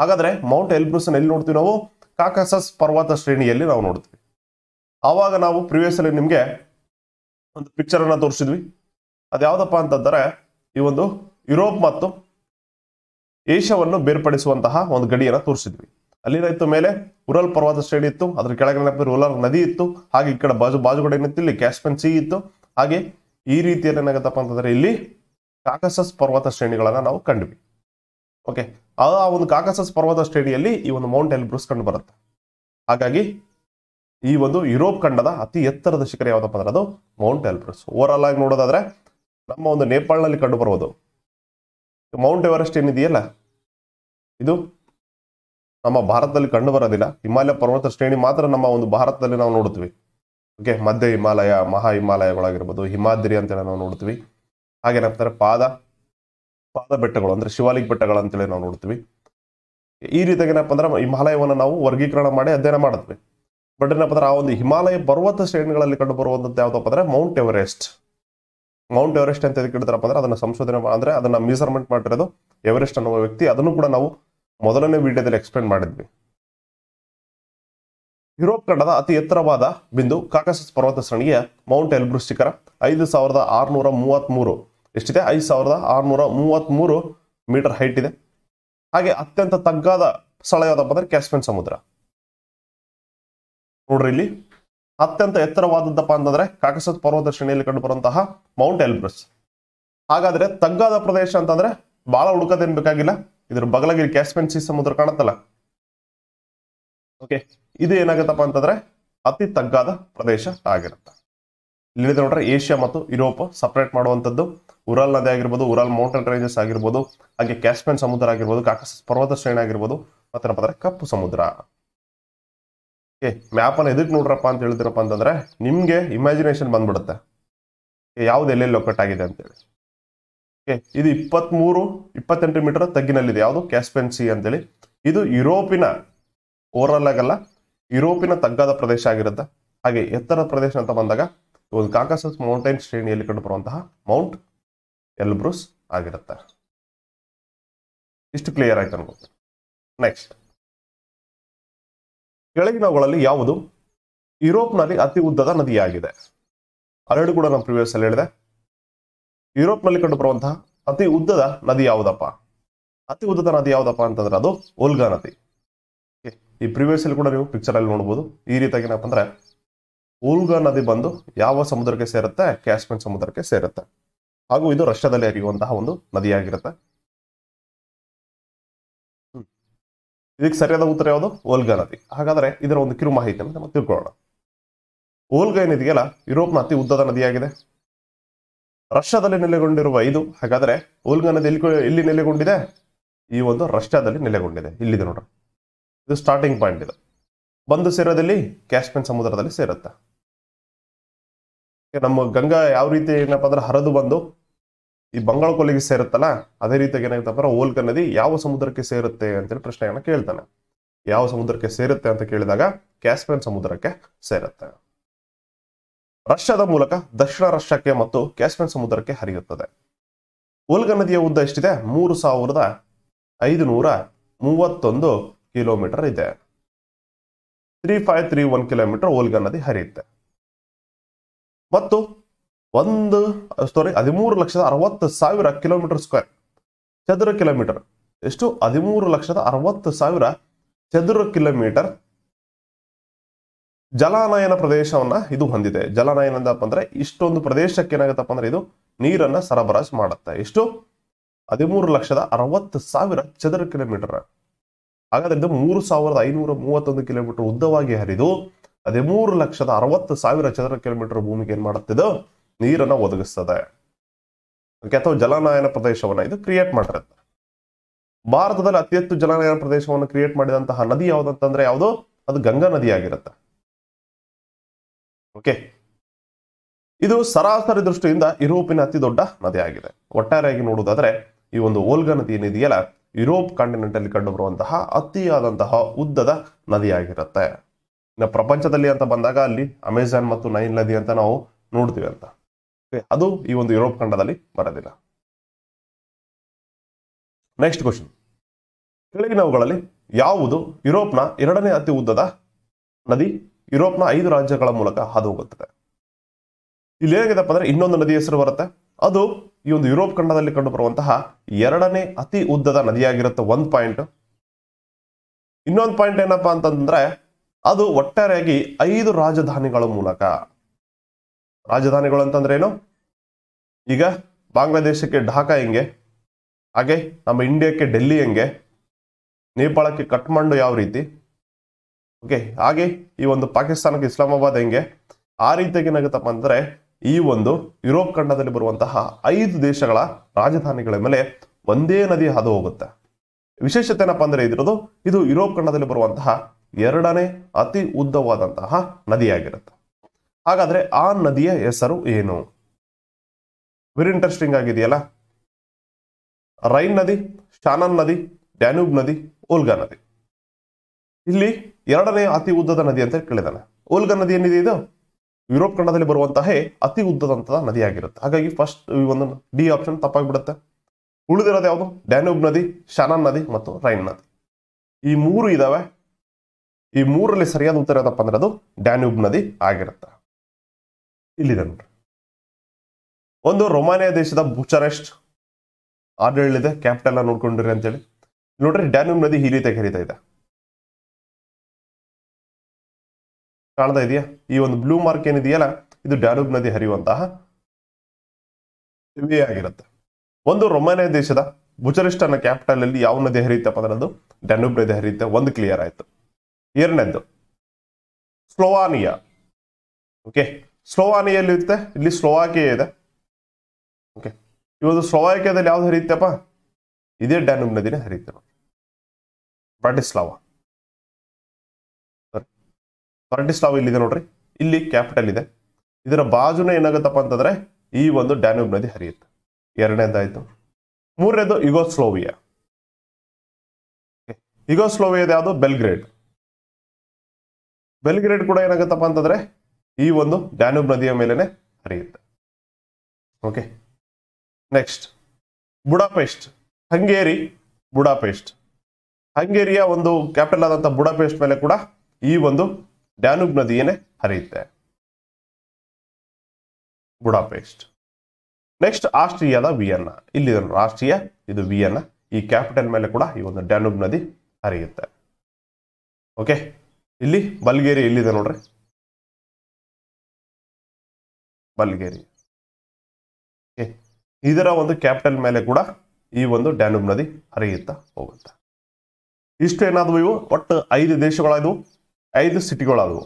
ಹಾಗಾದ್ರೆ ಮೌಂಟ್ ಎಲ್ಬ್ರೂಸ್ ಎಲ್ಲಿ ನೋಡ್ತೀವಿ ನಾವು ಕಾಕಾಸಸ್ ಪರ್ವತ ಶ್ರೇಣಿಯಲ್ಲಿ ನಾವು ನೋಡ್ತೀವಿ ಆವಾಗ ನಾವು ಪ್ರಿವಿಯಸ್ ಅಲ್ಲಿ ನಿಮಗೆ ಒಂದು ಅನ್ನ ತೋರಿಸಿದ್ವಿ ಅದ್ಯಾವುದಪ್ಪ ಅಂತಂದರೆ ಈ ಒಂದು ಯುರೋಪ್ ಮತ್ತು ಏಷ್ಯಾವನ್ನು ಬೇರ್ಪಡಿಸುವಂತಹ ಒಂದು ಗಡಿಯನ್ನು ತೋರಿಸಿದ್ವಿ ಅಲ್ಲಿ ರೈತ ಮೇಲೆ ಉರಲ್ ಪರ್ವತ ಶ್ರೇಣಿ ಇತ್ತು ಅದ್ರ ಕೆಳಗಡೆ ಉರಲ್ ನದಿ ಇತ್ತು ಹಾಗೆ ಈ ಕಡೆ ಬಾಜು ಬಾಜುಗಡೆ ಏನಿತ್ತು ಇಲ್ಲಿ ಕ್ಯಾಸ್ಪೆನ್ ಸಿ ಇತ್ತು ಹಾಗೆ ಈ ರೀತಿಯಲ್ಲಿ ಏನಾಗತ್ತಪ್ಪ ಅಂತಂದ್ರೆ ಇಲ್ಲಿ ಕಾಕಸಸ್ ಪರ್ವತ ಶ್ರೇಣಿಗಳನ್ನು ನಾವು ಕಂಡ್ವಿ ಓಕೆ ಆ ಒಂದು ಕಾಕಸಸ್ ಪರ್ವತ ಶ್ರೇಣಿಯಲ್ಲಿ ಈ ಒಂದು ಮೌಂಟ್ ಎಲ್ಬ್ರೂಸ್ ಕಂಡು ಬರುತ್ತೆ ಹಾಗಾಗಿ ಈ ಒಂದು ಯುರೋಪ್ ಖಂಡದ ಅತಿ ಎತ್ತರದ ಶಿಖರ ಯಾವುದಪ್ಪ ಅಂದ್ರೆ ಅದು ಮೌಂಟ್ ಎಲ್ಬ್ರಸ್ ಓವರ್ ಆಲ್ ಆಗಿ ನೋಡೋದಾದ್ರೆ ನಮ್ಮ ಒಂದು ನೇಪಾಳನಲ್ಲಿ ಕಂಡು ಬರುವುದು ಮೌಂಟ್ ಎವರೆಸ್ಟ್ ಏನಿದೆಯಲ್ಲ ಇದು ನಮ್ಮ ಭಾರತದಲ್ಲಿ ಕಂಡು ಬರೋದಿಲ್ಲ ಹಿಮಾಲಯ ಪರ್ವತ ಶ್ರೇಣಿ ಮಾತ್ರ ನಮ್ಮ ಒಂದು ಭಾರತದಲ್ಲಿ ನಾವು ನೋಡುತ್ತೀವಿ ಓಕೆ ಮಧ್ಯ ಹಿಮಾಲಯ ಮಹಾ ಹಿಮಾಲಯಗಳಾಗಿರ್ಬೋದು ಹಿಮಾದ್ರಿ ಅಂತೇಳಿ ನಾವು ನೋಡ್ತೀವಿ ಹಾಗೇನಾಗ್ತಾರೆ ಪಾದ ಪಾದ ಬೆಟ್ಟಗಳು ಅಂದ್ರೆ ಶಿವಾಲಿಕ್ ಬೆಟ್ಟಗಳು ಅಂತೇಳಿ ನಾವು ನೋಡ್ತೀವಿ ಈ ರೀತಿಯಾಗಿ ಏನಪ್ಪ ಅಂದ್ರೆ ಹಿಮಾಲಯವನ್ನು ನಾವು ವರ್ಗೀಕರಣ ಮಾಡಿ ಅಧ್ಯಯನ ಮಾಡ್ತೀವಿ ಬಟ್ ಏನಪ್ಪ ಅಂದ್ರೆ ಆ ಒಂದು ಹಿಮಾಲಯ ಪರ್ವತ ಶ್ರೇಣಿಗಳಲ್ಲಿ ಕಂಡು ಯಾವುದಪ್ಪ ಅಂದ್ರೆ ಮೌಂಟ್ ಎವರೆಸ್ಟ್ ಮೌಂಟ್ ಎವರೆಸ್ಟ್ ಅಂತ ಹೇಳಿ ಇಡ್ತಾರಪ್ಪ ಅಂದ್ರೆ ಅದನ್ನ ಸಂಶೋಧನೆ ಅಂದ್ರೆ ಅದನ್ನ ಮೀಸರ್ಮೆಂಟ್ ಮಾಡಿರೋದು ಎವರೆಸ್ಟ್ ಅನ್ನುವ ವ್ಯಕ್ತಿ ಅದನ್ನು ಕೂಡ ನಾವು ಮೊದಲನೇ ವಿಡಿಯೋದಲ್ಲಿ ಎಕ್ಸ್ಪ್ಲೇನ್ ಮಾಡಿದ್ವಿ ಯುರೋಪ್ ಖಂಡದ ಅತಿ ಎತ್ತರವಾದ ಬಿಂದು ಕಾಕಸಸ್ ಪರ್ವತ ಶ್ರೇಣಿಯ ಮೌಂಟ್ ಎಲ್ಬ್ರೂಸ್ ಶಿಖರ ಐದು ಸಾವಿರದ ಆರುನೂರ ಮೂವತ್ಮೂರು ಎಷ್ಟಿದೆ ಐದು ಸಾವಿರದ ಆರುನೂರ ಮೂರು ಮೀಟರ್ ಹೈಟ್ ಇದೆ ಹಾಗೆ ಅತ್ಯಂತ ತಗ್ಗಾದ ಸ್ಥಳ ಯಾವುದಪ್ಪ ಅಂದ್ರೆ ಕ್ಯಾಸ್ಪಿಯನ್ ಸಮುದ್ರ ನೋಡ್ರಿ ಇಲ್ಲಿ ಅತ್ಯಂತ ಎತ್ತರವಾದದ್ದಪ್ಪ ಅಂತಂದ್ರೆ ಕಾಕಸತ್ ಪರ್ವತ ಶ್ರೇಣಿಯಲ್ಲಿ ಕಂಡು ಬರುವಂತಹ ಮೌಂಟ್ ಎಲ್ಬ್ರಸ್ ಹಾಗಾದ್ರೆ ತಗ್ಗಾದ ಪ್ರದೇಶ ಅಂತಂದ್ರೆ ಬಹಳ ಹುಡುಕದೇನ್ ಬೇಕಾಗಿಲ್ಲ ಇದ್ರ ಬಗಲಗಿರಿ ಕ್ಯಾಸ್ಪೆನ್ ಸಿ ಸಮುದ್ರ ಕಾಣತ್ತಲ್ಲ ಓಕೆ ಇದು ಏನಾಗತ್ತಪ್ಪ ಅಂತಂದ್ರೆ ಅತಿ ತಗ್ಗಾದ ಪ್ರದೇಶ ಆಗಿರುತ್ತೆ ಇಲ್ಲಿ ನೋಡ್ರಿ ಏಷ್ಯಾ ಮತ್ತು ಯುರೋಪ್ ಸಪರೇಟ್ ಮಾಡುವಂಥದ್ದು ಉರಾಲ್ ನದಿ ಆಗಿರ್ಬೋದು ಉರಾಲ್ ಮೌಂಟೇನ್ ರೇಂಜಸ್ ಆಗಿರ್ಬೋದು ಹಾಗೆ ಕ್ಯಾಸ್ಪೆನ್ ಸಮುದ್ರ ಆಗಿರ್ಬೋದು ಕಾಕಸಸ್ ಪರ್ವತ ಶ್ರೇಣಿ ಆಗಿರ್ಬೋದು ಮತ್ತೇನಪ್ಪ ಅಂದ್ರೆ ಕಪ್ಪು ಸಮುದ್ರ ಓಕೆ ಮ್ಯಾಪನ್ನು ಎದಕ್ಕೆ ನೋಡ್ರಪ್ಪ ಅಂತ ಹೇಳಿದ್ರಪ್ಪ ಅಂತಂದರೆ ನಿಮಗೆ ಇಮ್ಯಾಜಿನೇಷನ್ ಬಂದ್ಬಿಡುತ್ತೆ ಯಾವ್ದು ಎಲ್ಲೆಲ್ಲಿ ಆಗಿದೆ ಅಂತೇಳಿ ಓಕೆ ಇದು ಇಪ್ಪತ್ತ್ಮೂರು ಇಪ್ಪತ್ತೆಂಟು ಮೀಟರ್ ತಗ್ಗಿನಲ್ಲಿದೆ ಯಾವುದು ಕ್ಯಾಸ್ಪೆನ್ಸಿ ಅಂತೇಳಿ ಇದು ಯುರೋಪಿನ ಓವರಲ್ ಆಗಲ್ಲ ಯುರೋಪಿನ ತಗ್ಗಾದ ಪ್ರದೇಶ ಆಗಿರುತ್ತೆ ಹಾಗೆ ಎತ್ತರ ಪ್ರದೇಶ ಅಂತ ಬಂದಾಗ ಒಂದು ಕಾಕಸಸ್ ಮೌಂಟೈನ್ ಶ್ರೇಣಿಯಲ್ಲಿ ಕಂಡು ಬರುವಂತಹ ಮೌಂಟ್ ಎಲ್ಬ್ರೂಸ್ ಆಗಿರುತ್ತೆ ಇಷ್ಟು ಕ್ಲಿಯರ್ ಆಯ್ತು ಅನ್ಬೋದು ನೆಕ್ಸ್ಟ್ ಕೆಳಗಿನವುಗಳಲ್ಲಿ ಯಾವುದು ಯುರೋಪ್ನಲ್ಲಿ ಅತಿ ಉದ್ದದ ನದಿಯಾಗಿದೆ ಅಲ್ಲೆರಡು ಕೂಡ ನಮ್ಮ ಪ್ರಿವಿಯಸ್ ಅಲ್ಲಿ ಹೇಳಿದೆ ಯುರೋಪ್ನಲ್ಲಿ ಬರುವಂತಹ ಅತಿ ಉದ್ದದ ನದಿ ಯಾವುದಪ್ಪ ಅತಿ ಉದ್ದದ ನದಿ ಯಾವುದಪ್ಪ ಅಂತಂದ್ರೆ ಅದು ಓಲ್ಗಾ ನದಿ ಈ ಪ್ರಿವಿಯಸ್ ಅಲ್ಲಿ ಕೂಡ ನೀವು ಪಿಕ್ಚರ್ ಅಲ್ಲಿ ನೋಡಬಹುದು ಈ ರೀತಿಯಾಗಿ ಏನಪ್ಪ ಅಂದ್ರೆ ಓಲ್ಗಾ ನದಿ ಬಂದು ಯಾವ ಸಮುದ್ರಕ್ಕೆ ಸೇರುತ್ತೆ ಕ್ಯಾಸ್ಪಿಯನ್ ಸಮುದ್ರಕ್ಕೆ ಸೇರುತ್ತೆ ಹಾಗೂ ಇದು ರಷ್ಯಾದಲ್ಲಿ ಹರಿಯುವಂತಹ ಒಂದು ನದಿಯಾಗಿರುತ್ತೆ ಇದಕ್ಕೆ ಸರಿಯಾದ ಉತ್ತರ ಯಾವುದು ಓಲ್ಗಾ ನದಿ ಹಾಗಾದರೆ ಇದರ ಒಂದು ಕಿರು ಮಾಹಿತಿಯನ್ನು ನಮಗೆ ತಿಳ್ಕೊಳ್ಳೋಣ ಓಲ್ಗಾ ಏನಿದೆಯಲ್ಲ ಯುರೋಪ್ನ ಅತಿ ಉದ್ದದ ನದಿಯಾಗಿದೆ ರಷ್ಯಾದಲ್ಲಿ ನೆಲೆಗೊಂಡಿರುವ ಇದು ಹಾಗಾದ್ರೆ ಓಲ್ಗಾ ನದಿ ಎಲ್ಲಿ ಎಲ್ಲಿ ನೆಲೆಗೊಂಡಿದೆ ಈ ಒಂದು ರಷ್ಯಾದಲ್ಲಿ ನೆಲೆಗೊಂಡಿದೆ ಇಲ್ಲಿದೆ ನೋಡ್ರಿ ಇದು ಸ್ಟಾರ್ಟಿಂಗ್ ಪಾಯಿಂಟ್ ಇದು ಬಂದು ಸೇರೋದಲ್ಲಿ ಕ್ಯಾಶ್ಮೀನ್ ಸಮುದ್ರದಲ್ಲಿ ಸೇರುತ್ತೆ ನಮ್ಮ ಗಂಗಾ ಯಾವ ರೀತಿ ಏನಪ್ಪ ಅಂದ್ರೆ ಹರಿದು ಬಂದು ಈ ಬಂಗಾಳ ಕೊಲ್ಲಿಗೆ ಸೇರುತ್ತಲ್ಲ ಅದೇ ರೀತಿಯಾಗಿ ಅಂದ್ರೆ ಓಲ್ಕ ನದಿ ಯಾವ ಸಮುದ್ರಕ್ಕೆ ಸೇರುತ್ತೆ ಅಂತೇಳಿ ಪ್ರಶ್ನೆಯನ್ನು ಕೇಳ್ತಾನೆ ಯಾವ ಸಮುದ್ರಕ್ಕೆ ಸೇರುತ್ತೆ ಅಂತ ಕೇಳಿದಾಗ ಕ್ಯಾಸ್ಪಿಯನ್ ಸಮುದ್ರಕ್ಕೆ ಸೇರುತ್ತೆ ರಷ್ಯಾದ ಮೂಲಕ ದಕ್ಷಿಣ ರಷ್ಯಾಕ್ಕೆ ಮತ್ತು ಕ್ಯಾಸ್ಪಿಯನ್ ಸಮುದ್ರಕ್ಕೆ ಹರಿಯುತ್ತದೆ ಓಲ್ಗಾ ನದಿಯ ಉದ್ದ ಎಷ್ಟಿದೆ ಮೂರು ಸಾವಿರದ ಐದು ನೂರ ಮೂವತ್ತೊಂದು ಕಿಲೋಮೀಟರ್ ಇದೆ three five three one kilometre Volga ನದಿ ಹರಿಯುತ್ತೆ ಮತ್ತು ಒಂದು ಸಾರಿ ಹದಿಮೂರು ಲಕ್ಷದ ಅರವತ್ತು ಸಾವಿರ ಕಿಲೋಮೀಟರ್ ಸ್ಕ್ವೇರ್ ಚದುರ ಕಿಲೋಮೀಟರ್ ಎಷ್ಟು ಹದಿಮೂರು ಲಕ್ಷದ ಅರವತ್ತು ಸಾವಿರ ಚದುರ ಕಿಲೋಮೀಟರ್ ಜಲಾನಯನ ಪ್ರದೇಶವನ್ನ ಇದು ಹೊಂದಿದೆ ಜಲಾನಯನ ಅಂದಪ್ಪ ಅಂದ್ರೆ ಇಷ್ಟೊಂದು ಪ್ರದೇಶಕ್ಕೆ ಏನಾಗತ್ತಪ್ಪ ಅಂದ್ರೆ ಇದು ನೀರನ್ನ ಸರಬರಾಜು ಮಾಡುತ್ತೆ ಎಷ್ಟು ಹದಿಮೂರು ಲಕ್ಷದ ಅರವತ್ತು ಸಾವಿರ ಚದುರ ಕಿಲೋಮೀಟರ್ ಹಾಗಾದ್ರೆ ಇದು ಮೂರು ಸಾವಿರದ ಐನೂರ ಮೂವತ್ತೊಂದು ಕಿಲೋಮೀಟರ್ ಉದ್ದವಾಗಿ ಹರಿದು ಹದಿಮೂರು ಲಕ್ಷದ ಅರವತ್ತು ಸಾವಿರ ಚದುರ ಕಿಲೋಮೀಟರ್ ಭೂಮಿಗೆ ಏನ್ ಮಾಡುತ್ತಿದ್ದು ನೀರನ್ನು ಒದಗಿಸ್ತದೆ ಅಥವಾ ಜಲಾನಯನ ಪ್ರದೇಶವನ್ನು ಇದು ಕ್ರಿಯೇಟ್ ಮಾಡಿರುತ್ತೆ ಭಾರತದಲ್ಲಿ ಅತಿ ಹೆಚ್ಚು ಜಲಾನಯನ ಪ್ರದೇಶವನ್ನು ಕ್ರಿಯೇಟ್ ಮಾಡಿದಂತಹ ನದಿ ಯಾವುದಂತಂದ್ರೆ ಯಾವುದು ಅದು ಗಂಗಾ ನದಿ ಆಗಿರುತ್ತೆ ಓಕೆ ಇದು ಸರಾಸರಿ ದೃಷ್ಟಿಯಿಂದ ಯುರೋಪಿನ ಅತಿ ದೊಡ್ಡ ನದಿ ಆಗಿದೆ ಒಟ್ಟಾರೆಯಾಗಿ ನೋಡುವುದಾದ್ರೆ ಈ ಒಂದು ಓಲ್ಗಾ ನದಿ ಏನಿದೆಯಲ್ಲ ಯುರೋಪ್ ಕಾಂಟಿನೆಂಟ್ ಅಲ್ಲಿ ಕಂಡು ಬರುವಂತಹ ಅತಿಯಾದಂತಹ ಉದ್ದದ ನದಿಯಾಗಿರುತ್ತೆ ಇನ್ನು ಪ್ರಪಂಚದಲ್ಲಿ ಅಂತ ಬಂದಾಗ ಅಲ್ಲಿ ಅಮೆಜಾನ್ ಮತ್ತು ನೈನ್ ನದಿ ಅಂತ ನಾವು ನೋಡ್ತೀವಿ ಅಂತ ಅದು ಈ ಒಂದು ಯುರೋಪ್ ಖಂಡದಲ್ಲಿ ಬರೋದಿಲ್ಲ ನೆಕ್ಸ್ಟ್ ಕ್ವಶನ್ ಕೆಳಗಿನವುಗಳಲ್ಲಿ ಯಾವುದು ಯುರೋಪ್ನ ಎರಡನೇ ಅತಿ ಉದ್ದದ ನದಿ ಯುರೋಪ್ನ ಐದು ರಾಜ್ಯಗಳ ಮೂಲಕ ಹಾದು ಹೋಗುತ್ತದೆ ಇಲ್ಲಿ ಏನಾಗಿದೆಪ್ಪ ಅಂದ್ರೆ ಇನ್ನೊಂದು ನದಿ ಹೆಸರು ಬರುತ್ತೆ ಅದು ಈ ಒಂದು ಯುರೋಪ್ ಖಂಡದಲ್ಲಿ ಕಂಡು ಬರುವಂತಹ ಎರಡನೇ ಅತಿ ಉದ್ದದ ನದಿಯಾಗಿರುತ್ತೆ ಒಂದ್ ಪಾಯಿಂಟ್ ಇನ್ನೊಂದು ಪಾಯಿಂಟ್ ಏನಪ್ಪಾ ಅಂತಂದ್ರೆ ಅದು ಒಟ್ಟಾರೆಯಾಗಿ ಐದು ರಾಜಧಾನಿಗಳ ಮೂಲಕ ರಾಜಧಾನಿಗಳು ಅಂತಂದ್ರೆ ಏನು ಈಗ ಬಾಂಗ್ಲಾದೇಶಕ್ಕೆ ಢಾಕಾ ಹೆಂಗೆ ಹಾಗೆ ನಮ್ಮ ಇಂಡಿಯಾಕ್ಕೆ ಡೆಲ್ಲಿ ಹೆಂಗೆ ನೇಪಾಳಕ್ಕೆ ಕಠ್ಮಂಡು ಯಾವ ರೀತಿ ಓಕೆ ಹಾಗೆ ಈ ಒಂದು ಪಾಕಿಸ್ತಾನಕ್ಕೆ ಇಸ್ಲಾಮಾಬಾದ್ ಹೆಂಗೆ ಆ ರೀತಿಯಾಗಿ ಏನಾಗುತ್ತಪ್ಪ ಅಂದರೆ ಈ ಒಂದು ಯುರೋಪ್ ಖಂಡದಲ್ಲಿ ಬರುವಂತಹ ಐದು ದೇಶಗಳ ರಾಜಧಾನಿಗಳ ಮೇಲೆ ಒಂದೇ ನದಿ ಹಾದು ಹೋಗುತ್ತೆ ವಿಶೇಷತೆ ಏನಪ್ಪ ಅಂದರೆ ಇದಿರೋದು ಇದು ಯುರೋಪ್ ಖಂಡದಲ್ಲಿ ಬರುವಂತಹ ಎರಡನೇ ಅತಿ ಉದ್ದವಾದಂತಹ ನದಿಯಾಗಿರುತ್ತೆ ಹಾಗಾದ್ರೆ ಆ ನದಿಯ ಹೆಸರು ಏನು ವೆರಿ ಇಂಟ್ರೆಸ್ಟಿಂಗ್ ಆಗಿದೆಯಲ್ಲ ರೈನ್ ನದಿ ಶಾನನ್ ನದಿ ಡ್ಯಾನ್ಯೂಬ್ ನದಿ ಓಲ್ಗಾ ನದಿ ಇಲ್ಲಿ ಎರಡನೇ ಅತಿ ಉದ್ದದ ನದಿ ಅಂತ ಕೇಳಿದಾನೆ ಓಲ್ಗಾ ನದಿ ಏನಿದೆ ಇದು ಯುರೋಪ್ ಖಂಡದಲ್ಲಿ ಬರುವಂತಹ ಅತಿ ಉದ್ದದಂತಹ ನದಿಯಾಗಿರುತ್ತೆ ಹಾಗಾಗಿ ಫಸ್ಟ್ ಒಂದು ಡಿ ಆಪ್ಷನ್ ತಪ್ಪಾಗಿ ಬಿಡುತ್ತೆ ಉಳಿದಿರೋದು ಯಾವುದು ಡ್ಯಾನ್ಯೂಬ್ ನದಿ ಶಾನನ್ ನದಿ ಮತ್ತು ರೈನ್ ನದಿ ಈ ಮೂರು ಇದಾವೆ ಈ ಮೂರಲ್ಲಿ ಸರಿಯಾದ ಉತ್ತರ ಯಾವ್ದಪ್ಪ ಅಂದ್ರೆ ಅದು ಡ್ಯಾನ್ಯೂಬ್ ನದಿ ಆಗಿರುತ್ತೆ ಇಲ್ಲಿದೆ ನೋಡ್ರಿ ಒಂದು ರೊಮಾನಿಯಾ ದೇಶದ ಬುಚರೆಸ್ಟ್ ಆಡಳಿತ ಕ್ಯಾಪಿಟಲ್ ಕ್ಯಾಪಿಟಲ್ ನೋಡ್ಕೊಂಡ್ರಿ ಅಂತೇಳಿ ನೋಡ್ರಿ ಡ್ಯಾನ್ಯೂಮ್ ನದಿ ಈ ರೀತಿಯಾಗಿ ಹರಿತಾ ಇದೆ ಕಾಣ್ತಾ ಇದೆಯಾ ಈ ಒಂದು ಬ್ಲೂ ಮಾರ್ಕ್ ಏನಿದೆಯಲ್ಲ ಇದು ಡ್ಯಾನ್ಯೂಬ್ ನದಿ ಹರಿಯುವಂತಹ ಆಗಿರುತ್ತೆ ಒಂದು ರೊಮಾನಿಯಾ ದೇಶದ ಬುಚರೆಸ್ಟ್ ಅನ್ನ ಕ್ಯಾಪಿಟಲ್ ಅಲ್ಲಿ ಯಾವ ನದಿ ಹರಿಯುತ್ತಪ್ಪ ಅಂದ್ರೆ ಡ್ಯಾನ್ಯೂಬ್ ನದಿ ಹರಿಯುತ್ತೆ ಒಂದು ಕ್ಲಿಯರ್ ಆಯ್ತು ಎರಡನೇದು ಸ್ಲೋವಾನಿಯಾ ಓಕೆ ಸ್ಲೋವಾನಿಯಲ್ಲಿರುತ್ತೆ ಇಲ್ಲಿ ಸ್ಲೋವಾಕಿಯ ಇದೆ ಓಕೆ ಇವತ್ತು ಸ್ಲೋವಾಕಿಯಾದಲ್ಲಿ ಯಾವ್ದು ಹರಿಯುತ್ತಪ್ಪ ಇದೇ ಡ್ಯಾನ್ಯೂಬ್ ನದಿನೇ ಹರಿಯುತ್ತೆ ನೋಡಿ ಬ್ರಾಟಿಸ್ಲಾವಾ ಬ್ರಾಟಿಸ್ಲಾವಾ ಇಲ್ಲಿದೆ ನೋಡ್ರಿ ಇಲ್ಲಿ ಕ್ಯಾಪಿಟಲ್ ಇದೆ ಇದರ ಬಾಜುನೇ ಏನಾಗುತ್ತಪ್ಪ ಅಂತಂದ್ರೆ ಈ ಒಂದು ಡ್ಯಾನುಬ್ ನದಿ ಹರಿಯುತ್ತೆ ಎರಡನೇದಾಯ್ತು ಮೂರನೇದು ಇಗೋಸ್ಲೋವಿಯಾ ಇಗೋಸ್ಲೋವಿಯಾದ ಯಾವುದು ಬೆಲ್ಗ್ರೇಡ್ ಬೆಲ್ಗ್ರೇಡ್ ಕೂಡ ಏನಾಗುತ್ತಪ್ಪ ಅಂತಂದ್ರೆ ಈ ಒಂದು ಡ್ಯಾನೂಬ್ ನದಿಯ ಮೇಲೆನೆ ಹರಿಯುತ್ತೆ okay next Budapest Hungary Budapest ಹಂಗೇರಿಯ ಒಂದು ಕ್ಯಾಪಿಟಲ್ ಆದಂಥ ಬುಡಾಪೇಸ್ಟ್ ಮೇಲೆ ಕೂಡ ಈ ಒಂದು ಡ್ಯಾನೂಬ್ ನದಿಯೇನೆ ಹರಿಯುತ್ತೆ ಬುಡಾಪೇಸ್ಟ್ ನೆಕ್ಸ್ಟ್ ಆಸ್ಟ್ರಿಯಾದ ವಿಯನ್ನ ಇಲ್ಲಿ ಆಸ್ಟ್ರಿಯಾ ಇದು ವಿಯನ್ನ ಈ ಕ್ಯಾಪಿಟಲ್ ಮೇಲೆ ಕೂಡ ಈ ಒಂದು ಡ್ಯಾನೂಬ್ ನದಿ ಹರಿಯುತ್ತೆ ಓಕೆ ಇಲ್ಲಿ ಬಲ್ಗೇರಿ ಇಲ್ಲಿದೆ ನೋಡ್ರಿ ಬಲ್ಗೇರಿಯಾ ಇದರ ಒಂದು ಕ್ಯಾಪಿಟಲ್ ಮೇಲೆ ಕೂಡ ಈ ಒಂದು ಡ್ಯಾನ್ಯೂಬ್ ನದಿ ಹರಿಯುತ್ತಾ ಹೋಗುತ್ತೆ ಇಷ್ಟು ಏನಾದವು ಇವು ಒಟ್ಟು ಐದು ದೇಶಗಳಾದವು ಐದು ಸಿಟಿಗಳಾದವು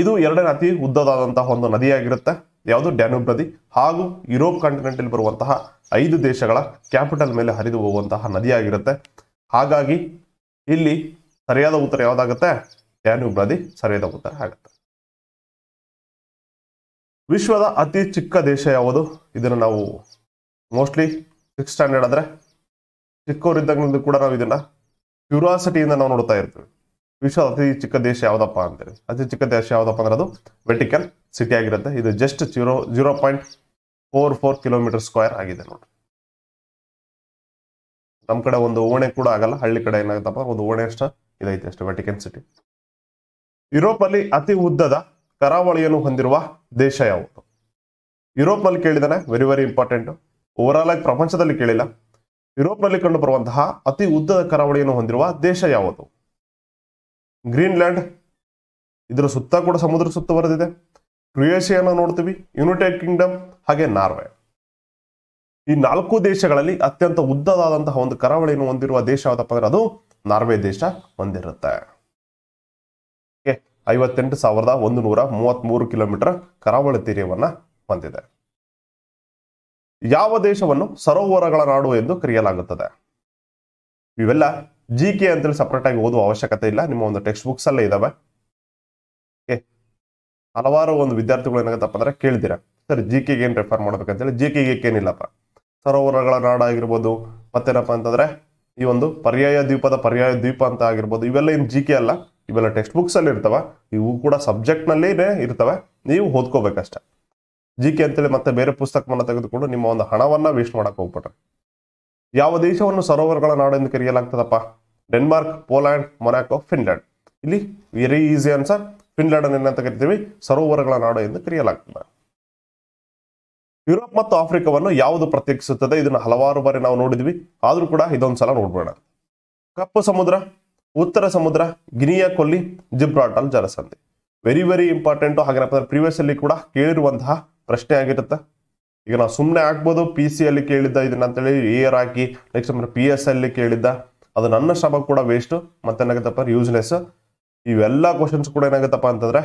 ಇದು ಎರಡನೇ ಅತಿ ಉದ್ದದಾದಂತಹ ಒಂದು ನದಿಯಾಗಿರುತ್ತೆ ಯಾವುದು ಡ್ಯಾನ್ಯೂಬ್ ನದಿ ಹಾಗೂ ಯುರೋಪ್ ಅಲ್ಲಿ ಬರುವಂತಹ ಐದು ದೇಶಗಳ ಕ್ಯಾಪಿಟಲ್ ಮೇಲೆ ಹರಿದು ಹೋಗುವಂತಹ ನದಿಯಾಗಿರುತ್ತೆ ಹಾಗಾಗಿ ಇಲ್ಲಿ ಸರಿಯಾದ ಉತ್ತರ ಯಾವುದಾಗುತ್ತೆ ಡ್ಯಾನ್ಯೂಬ್ ನದಿ ಸರಿಯಾದ ಉತ್ತರ ಆಗುತ್ತೆ ವಿಶ್ವದ ಅತಿ ಚಿಕ್ಕ ದೇಶ ಯಾವುದು ಇದನ್ನು ನಾವು ಮೋಸ್ಟ್ಲಿ ಸಿಕ್ಸ್ ಸ್ಟ್ಯಾಂಡರ್ಡ್ ಆದರೆ ಚಿಕ್ಕವರಿದ್ದಾಗಲಿಂದ ಕೂಡ ನಾವು ಇದನ್ನು ಕ್ಯೂರಿಯಾಸಿಟಿಯಿಂದ ನಾವು ನೋಡ್ತಾ ಇರ್ತೀವಿ ವಿಶ್ವದ ಅತಿ ಚಿಕ್ಕ ದೇಶ ಯಾವುದಪ್ಪ ಅಂತೇಳಿ ಅತಿ ಚಿಕ್ಕ ದೇಶ ಯಾವುದಪ್ಪ ಅಂದ್ರೆ ಅದು ವೆಟಿಕನ್ ಸಿಟಿ ಆಗಿರುತ್ತೆ ಇದು just zero zero point four four kilometre square ಆಗಿದೆ ನೋಡಿ ನಮ್ಮ ಕಡೆ ಒಂದು ಓಣೆ ಕೂಡ ಆಗಲ್ಲ ಹಳ್ಳಿ ಕಡೆ ಏನಾಗುತ್ತಪ್ಪ ಒಂದು ಓಣೆ ಅಷ್ಟ ಇದೈತೆ ಅಷ್ಟೇ ವೆಟಿಕನ್ ಸಿಟಿ ಯುರೋಪಲ್ಲಿ ಅತಿ ಉದ್ದದ ಕರಾವಳಿಯನ್ನು ಹೊಂದಿರುವ ದೇಶ ಯಾವುದು ಯುರೋಪ್ನಲ್ಲಿ ಕೇಳಿದಾನೆ very very important overall ಆಗಿ ಪ್ರಪಂಚದಲ್ಲಿ ಕೇಳಿಲ್ಲ ಯುರೋಪ್ನಲ್ಲಿ ಕಂಡು ಬರುವಂತಹ ಅತಿ ಉದ್ದದ ಕರಾವಳಿಯನ್ನು ಹೊಂದಿರುವ ದೇಶ ಯಾವುದು ಗ್ರೀನ್ಲ್ಯಾಂಡ್ ಇದರ ಸುತ್ತ ಕೂಡ ಸಮುದ್ರ ಸುತ್ತ ಬರೆದಿದೆ ಕ್ರೊಯೇಷಿಯಾನ ನೋಡ್ತೀವಿ ಯುನೈಟೆಡ್ ಕಿಂಗ್ಡಮ್ ಹಾಗೆ ನಾರ್ವೆ ಈ ನಾಲ್ಕು ದೇಶಗಳಲ್ಲಿ ಅತ್ಯಂತ ಉದ್ದದಾದಂತಹ ಒಂದು ಕರಾವಳಿಯನ್ನು ಹೊಂದಿರುವ ದೇಶ ಯಾವುದಪ್ಪ ಅಂದ್ರೆ ಅದು ನಾರ್ವೆ ದೇಶ ಹೊಂದಿರುತ್ತೆ ಐವತ್ತೆಂಟು ಸಾವಿರದ ಒಂದು ನೂರ ಮೂವತ್ತ್ಮೂರು ಕಿಲೋಮೀಟರ್ ಕರಾವಳಿ ತೀರವನ್ನು ಹೊಂದಿದೆ ಯಾವ ದೇಶವನ್ನು ಸರೋವರಗಳ ನಾಡು ಎಂದು ಕರೆಯಲಾಗುತ್ತದೆ ಇವೆಲ್ಲ ಜಿ ಕೆ ಅಂತೇಳಿ ಸಪ್ರೇಟ್ ಆಗಿ ಓದುವ ಅವಶ್ಯಕತೆ ಇಲ್ಲ ನಿಮ್ಮ ಒಂದು ಟೆಕ್ಸ್ಟ್ ಬುಕ್ಸ್ ಅಲ್ಲೇ ಇದಾವೆ ಹಲವಾರು ಒಂದು ವಿದ್ಯಾರ್ಥಿಗಳು ಏನಾಗತ್ತಪ್ಪ ಅಂದ್ರೆ ಕೇಳಿದಿರ ಸರ್ ಜಿ ಕೆಗೆ ಏನು ರೆಫರ್ ಮಾಡ್ಬೇಕಂತೇಳಿ ಜಿ ಕೆಗೆ ಏನಿಲ್ಲಪ್ಪ ಸರೋವರಗಳ ನಾಡ ಆಗಿರ್ಬೋದು ಮತ್ತೇನಪ್ಪ ಅಂತಂದ್ರೆ ಈ ಒಂದು ಪರ್ಯಾಯ ದ್ವೀಪದ ಪರ್ಯಾಯ ದ್ವೀಪ ಅಂತ ಆಗಿರ್ಬೋದು ಇವೆಲ್ಲ ಏನು ಜಿ ಕೆ ಅಲ್ಲ ಇವೆಲ್ಲ ಟೆಕ್ಸ್ಟ್ ಅಲ್ಲಿ ಇರ್ತವೆ ಇವು ಕೂಡ ನಲ್ಲಿ ಇರ್ತವೆ ನೀವು ಓದ್ಕೋಬೇಕಷ್ಟೆ ಜಿ ಕೆ ಅಂತೇಳಿ ಮತ್ತೆ ಬೇರೆ ಪುಸ್ತಕವನ್ನು ತೆಗೆದುಕೊಂಡು ನಿಮ್ಮ ಒಂದು ಹಣವನ್ನ ವೇಸ್ಟ್ ಮಾಡಕ್ ಹೋಗ್ಬಿಟ್ರೆ ಯಾವ ದೇಶವನ್ನು ಸರೋವರಗಳ ನಾಡು ಎಂದು ಕರೆಯಲಾಗ್ತದಪ್ಪ ಡೆನ್ಮಾರ್ಕ್ ಪೋಲ್ಯಾಂಡ್ ಮೊನಾಕೋ ಫಿನ್ಲ್ಯಾಂಡ್ ಇಲ್ಲಿ ವೆರಿ ಈಸಿ ಆನ್ಸರ್ ಫಿನ್ಲ್ಯಾಂಡ್ ಅನ್ನು ಏನಂತ ಕರಿತೀವಿ ಸರೋವರಗಳ ನಾಡು ಎಂದು ಕರೆಯಲಾಗ್ತದೆ ಯುರೋಪ್ ಮತ್ತು ಆಫ್ರಿಕಾವನ್ನು ಯಾವುದು ಪ್ರತ್ಯೇಕಿಸುತ್ತದೆ ಇದನ್ನು ಹಲವಾರು ಬಾರಿ ನಾವು ನೋಡಿದ್ವಿ ಆದರೂ ಕೂಡ ಸಲ ನೋಡ್ಬೇಡ ಕಪ್ಪು ಸಮುದ್ರ ಉತ್ತರ ಸಮುದ್ರ ಗಿನಿಯ ಕೊಲ್ಲಿ ಜಿಬ್ರಾಟಲ್ ಜಲಸಂಧಿ ವೆರಿ ವೆರಿ ಇಂಪಾರ್ಟೆಂಟು ಹಾಗೇನಪ್ಪ ಅಂದ್ರೆ ಪ್ರೀವಿಯಸ್ ಅಲ್ಲಿ ಕೂಡ ಕೇಳಿರುವಂತಹ ಪ್ರಶ್ನೆ ಆಗಿರುತ್ತೆ ಈಗ ನಾವು ಸುಮ್ಮನೆ ಆಗ್ಬೋದು ಪಿ ಸಿ ಅಲ್ಲಿ ಕೇಳಿದ್ದ ಇದನ್ನ ಅಂತೇಳಿ ಏರ್ ಹಾಕಿ ನೆಕ್ಸ್ಟ್ ಅಂದ್ರೆ ಪಿ ಎಸ್ ಅಲ್ಲಿ ಕೇಳಿದ್ದ ಅದು ನನ್ನ ಶ್ರಮ ಕೂಡ ವೇಸ್ಟು ಮತ್ತೆ ಏನಾಗುತ್ತಪ್ಪ ಯೂಸ್ಲೆಸ್ ಇವೆಲ್ಲ ಕ್ವಶನ್ಸ್ ಕೂಡ ಏನಾಗುತ್ತಪ್ಪ ಅಂತಂದ್ರೆ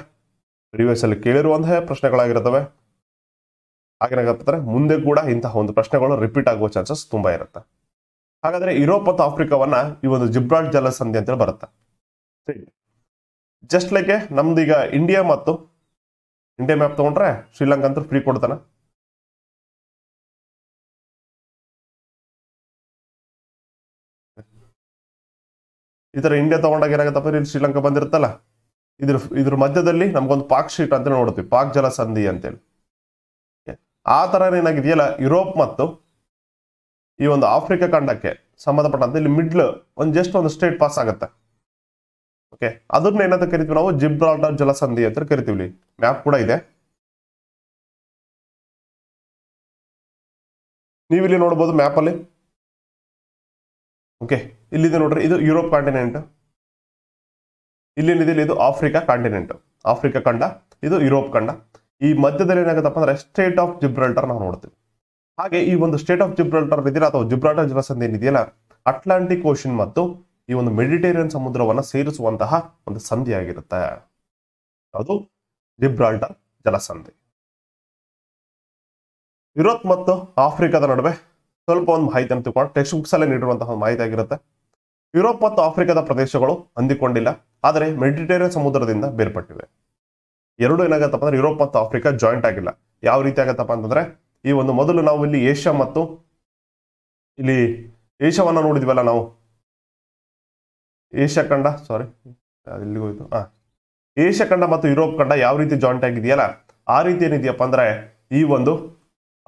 ಪ್ರೀವಿಯಸ್ ಅಲ್ಲಿ ಕೇಳಿರುವಂತಹ ಪ್ರಶ್ನೆಗಳಾಗಿರ್ತವೆ ಹಾಗೇನಾಗತ್ತಂದ್ರೆ ಮುಂದೆ ಕೂಡ ಇಂತಹ ಒಂದು ಪ್ರಶ್ನೆಗಳು ರಿಪೀಟ್ ಆಗುವ ಚಾನ್ಸಸ್ ತುಂಬಾ ಇರುತ್ತೆ ಹಾಗಾದ್ರೆ ಯುರೋಪ್ ಮತ್ತು ಆಫ್ರಿಕಾವನ್ನ ಈ ಒಂದು ಜಿಬ್ರಾಲ್ಟ್ ಜಲಸಂಧಿ ಅಂತೇಳಿ ಬರುತ್ತೆ ಜಸ್ಟ್ ಲೈಕ್ ನಮ್ದು ಈಗ ಇಂಡಿಯಾ ಮತ್ತು ಇಂಡಿಯಾ ಮ್ಯಾಪ್ ತಗೊಂಡ್ರೆ ಶ್ರೀಲಂಕಾ ಅಂತ ಫ್ರೀ ಕೊಡ್ತಾನ ಈ ತರ ಇಂಡಿಯಾ ತಗೊಂಡಾಗ ಏನಾಗತ್ತಪ್ಪ ಇಲ್ಲಿ ಶ್ರೀಲಂಕಾ ಬಂದಿರುತ್ತಲ್ಲ ಇದ್ರ ಇದ್ರ ಮಧ್ಯದಲ್ಲಿ ನಮ್ಗೊಂದು ಪಾಕ್ ಶೀಟ್ ಅಂತ ನೋಡ್ತೀವಿ ಪಾಕ್ ಜಲಸಂಧಿ ಅಂತೇಳಿ ಆ ತರ ಏನಾಗಿದೆಯಲ್ಲ ಯುರೋಪ್ ಮತ್ತು ಈ ಒಂದು ಆಫ್ರಿಕಾ ಖಂಡಕ್ಕೆ ಸಂಬಂಧಪಟ್ಟಂತೆ ಇಲ್ಲಿ ಮಿಡ್ಲ್ ಒಂದು ಜಸ್ಟ್ ಒಂದು ಸ್ಟೇಟ್ ಪಾಸ್ ಆಗುತ್ತೆ ಓಕೆ ಅದನ್ನ ಏನಂತ ಕರಿತೀವಿ ನಾವು ಜಿಬ್ರಾಲ್ಟರ್ ಜಲಸಂಧಿ ಅಂತ ಕರಿತೀವಿ ಮ್ಯಾಪ್ ಕೂಡ ಇದೆ ನೀವು ಇಲ್ಲಿ ನೋಡ್ಬೋದು ಮ್ಯಾಪ್ ಅಲ್ಲಿ ಓಕೆ ಇಲ್ಲಿದೆ ನೋಡ್ರಿ ಇದು ಯುರೋಪ್ ಕಾಂಟಿನೆಂಟ್ ಇಲ್ಲಿ ಇದು ಆಫ್ರಿಕಾ ಕಾಂಟಿನೆಂಟ್ ಆಫ್ರಿಕಾ ಖಂಡ ಇದು ಯುರೋಪ್ ಖಂಡ ಈ ಮಧ್ಯದಲ್ಲಿ ಏನಾಗುತ್ತಪ್ಪ ಅಂದ್ರೆ ಸ್ಟೇಟ್ ಆಫ್ ಜಿಬ್ರಾಲ್ಟರ್ ನಾವು ನೋಡ್ತೀವಿ ಹಾಗೆ ಈ ಒಂದು ಸ್ಟೇಟ್ ಆಫ್ ಜಿಬ್ರಾಲ್ಟರ್ ಇದೆಯಲ್ಲ ಅಥವಾ ಜಿಬ್ರಾಲ್ಟರ್ ಜಲಸಂಧಿ ಏನಿದೆಯಲ್ಲ ಅಟ್ಲಾಂಟಿಕ್ ಓಷನ್ ಮತ್ತು ಈ ಒಂದು ಮೆಡಿಟೇರಿಯನ್ ಸಮುದ್ರವನ್ನ ಸೇರಿಸುವಂತಹ ಒಂದು ಆಗಿರುತ್ತೆ ಅದು ಜಿಬ್ರಾಲ್ಟರ್ ಜಲಸಂಧಿ ಯುರೋಪ್ ಮತ್ತು ಆಫ್ರಿಕಾದ ನಡುವೆ ಸ್ವಲ್ಪ ಒಂದು ಮಾಹಿತಿಯನ್ನು ತಿಳ್ಕೊಂಡು ಟೆಕ್ಸ್ಟ್ ಬುಕ್ಸ್ ಅಲ್ಲೇ ನೀಡಿರುವಂತಹ ಮಾಹಿತಿ ಆಗಿರುತ್ತೆ ಯುರೋಪ್ ಮತ್ತು ಆಫ್ರಿಕಾದ ಪ್ರದೇಶಗಳು ಹೊಂದಿಕೊಂಡಿಲ್ಲ ಆದರೆ ಮೆಡಿಟೇರಿಯನ್ ಸಮುದ್ರದಿಂದ ಬೇರ್ಪಟ್ಟಿವೆ ಎರಡು ಏನಾಗತ್ತಪ್ಪ ಅಂದ್ರೆ ಯುರೋಪ್ ಮತ್ತು ಆಫ್ರಿಕಾ ಜಾಯಿಂಟ್ ಆಗಿಲ್ಲ ಯಾವ ರೀತಿ ಆಗತ್ತಪ್ಪ ಅಂತಂದ್ರೆ ಈ ಒಂದು ಮೊದಲು ನಾವು ಇಲ್ಲಿ ಏಷ್ಯಾ ಮತ್ತು ಇಲ್ಲಿ ಏಷ್ಯಾವನ್ನು ನೋಡಿದ್ವಲ್ಲ ನಾವು ಏಷ್ಯಾ ಖಂಡ ಸಾರಿ ಇಲ್ಲಿಗೋಯ್ತು ಹೋಯ್ತು ಏಷ್ಯಾ ಖಂಡ ಮತ್ತು ಯುರೋಪ್ ಖಂಡ ಯಾವ ರೀತಿ ಜಾಯಿಂಟ್ ಆಗಿದೆಯಲ್ಲ ಆ ರೀತಿ ಏನಿದೆಯಪ್ಪ ಅಂದ್ರೆ ಈ ಒಂದು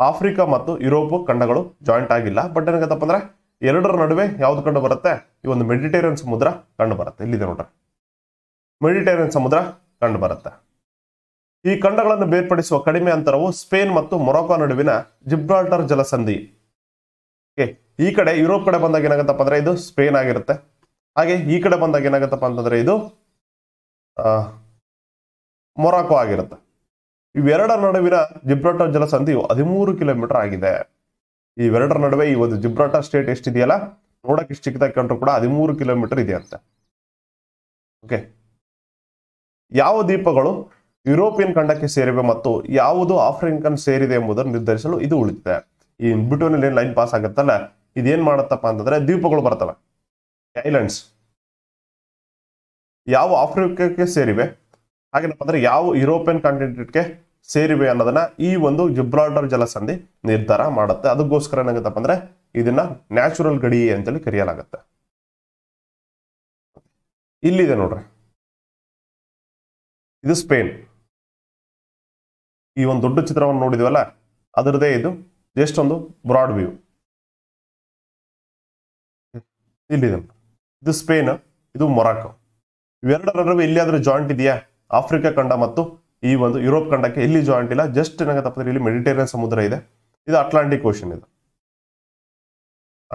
ಆಫ್ರಿಕಾ ಮತ್ತು ಯುರೋಪ್ ಖಂಡಗಳು ಜಾಯಿಂಟ್ ಆಗಿಲ್ಲ ಬಟ್ ಏನಾಗತ್ತಪ್ಪ ಅಂದ್ರೆ ಎರಡರ ನಡುವೆ ಯಾವ್ದು ಕಂಡು ಬರುತ್ತೆ ಈ ಒಂದು ಮೆಡಿಟೇರಿಯನ್ ಸಮುದ್ರ ಕಂಡು ಬರುತ್ತೆ ಇಲ್ಲಿದೆ ನೋಡ್ರಿ ಮೆಡಿಟೇರಿಯನ್ ಸಮುದ್ರ ಕಂಡು ಬರುತ್ತೆ ಈ ಖಂಡಗಳನ್ನು ಬೇರ್ಪಡಿಸುವ ಕಡಿಮೆ ಅಂತರವು ಸ್ಪೇನ್ ಮತ್ತು ಮೊರಾಕೋ ನಡುವಿನ ಜಿಬ್ರಾಲ್ಟರ್ ಜಲಸಂಧಿ ಈ ಕಡೆ ಯುರೋಪ್ ಕಡೆ ಬಂದಾಗ ಏನಾಗತ್ತಪ್ಪ ಅಂದ್ರೆ ಇದು ಸ್ಪೇನ್ ಆಗಿರುತ್ತೆ ಹಾಗೆ ಈ ಕಡೆ ಬಂದಾಗ ಏನಾಗತ್ತಪ್ಪ ಅಂತಂದ್ರೆ ಇದು ಮೊರಾಕೋ ಆಗಿರುತ್ತೆ ಇವೆರಡರ ನಡುವಿನ ಜಿಬ್ರಾಟರ್ ಜಲಸಂಧಿಯು ಹದಿಮೂರು ಕಿಲೋಮೀಟರ್ ಆಗಿದೆ ಇವೆರಡರ ನಡುವೆ ಈ ಒಂದು ಜಿಬ್ರಾಟರ್ ಸ್ಟೇಟ್ ಎಷ್ಟಿದೆಯಲ್ಲ ನೋಡಕ್ಕೆ ಇಷ್ಟು ಕೂಡ ಹದಿಮೂರು ಕಿಲೋಮೀಟರ್ ಇದೆಯಂತೆ ಓಕೆ ಯಾವ ದ್ವೀಪಗಳು ಯುರೋಪಿಯನ್ ಖಂಡಕ್ಕೆ ಸೇರಿವೆ ಮತ್ತು ಯಾವುದು ಆಫ್ರಿಕನ್ ಸೇರಿದೆ ಎಂಬುದನ್ನು ನಿರ್ಧರಿಸಲು ಇದು ಉಳಿದಿದೆ ಈ ಬಿಟ್ವೀನಲ್ಲಿ ಲೈನ್ ಪಾಸ್ ಆಗುತ್ತಲ್ಲ ಇದೇನ್ ಮಾಡುತ್ತಪ್ಪ ಅಂತಂದ್ರೆ ದ್ವೀಪಗಳು ಬರ್ತವೆ ಐಲ್ಯಾಂಡ್ಸ್ ಯಾವ ಆಫ್ರಿಕಕ್ಕೆ ಸೇರಿವೆ ಹಾಗೇನಪ್ಪ ಅಂದ್ರೆ ಯಾವ ಯುರೋಪಿಯನ್ ಕಾಂಟಿನೆಂಟ್ಗೆ ಸೇರಿವೆ ಅನ್ನೋದನ್ನ ಈ ಒಂದು ಜಿಬ್ರಾಲ್ಟರ್ ಜಲಸಂಧಿ ನಿರ್ಧಾರ ಮಾಡುತ್ತೆ ಅದಕ್ಕೋಸ್ಕರ ಏನಾಗುತ್ತಪ್ಪ ಅಂದ್ರೆ ಇದನ್ನ ನ್ಯಾಚುರಲ್ ಗಡಿ ಅಂತೇಳಿ ಕರೆಯಲಾಗುತ್ತೆ ಇಲ್ಲಿದೆ ನೋಡ್ರಿ ಇದು ಸ್ಪೇನ್ ಈ ಒಂದು ದೊಡ್ಡ ಚಿತ್ರವನ್ನು ನೋಡಿದ್ವಲ್ಲ ಅದರದೇ ಇದು ಜಸ್ಟ್ ಒಂದು ಬ್ರಾಡ್ ವ್ಯೂ ಇಲ್ಲಿದೆ ಇದು ಸ್ಪೇನ್ ಇದು ಮೊರಾಕೋ ಇವೆರಡರ ನಡುವೆ ಎಲ್ಲಿಯಾದರೂ ಜಾಯಿಂಟ್ ಇದೆಯಾ ಆಫ್ರಿಕಾ ಖಂಡ ಮತ್ತು ಈ ಒಂದು ಯುರೋಪ್ ಖಂಡಕ್ಕೆ ಎಲ್ಲಿ ಜಾಯಿಂಟ್ ಇಲ್ಲ ಜಸ್ಟ್ ಏನಾಗತ್ತಪ್ಪ ಇಲ್ಲಿ ಮೆಡಿಟೇರಿಯನ್ ಸಮುದ್ರ ಇದೆ ಇದು ಅಟ್ಲಾಂಟಿಕ್ ಓಷನ್ ಇದು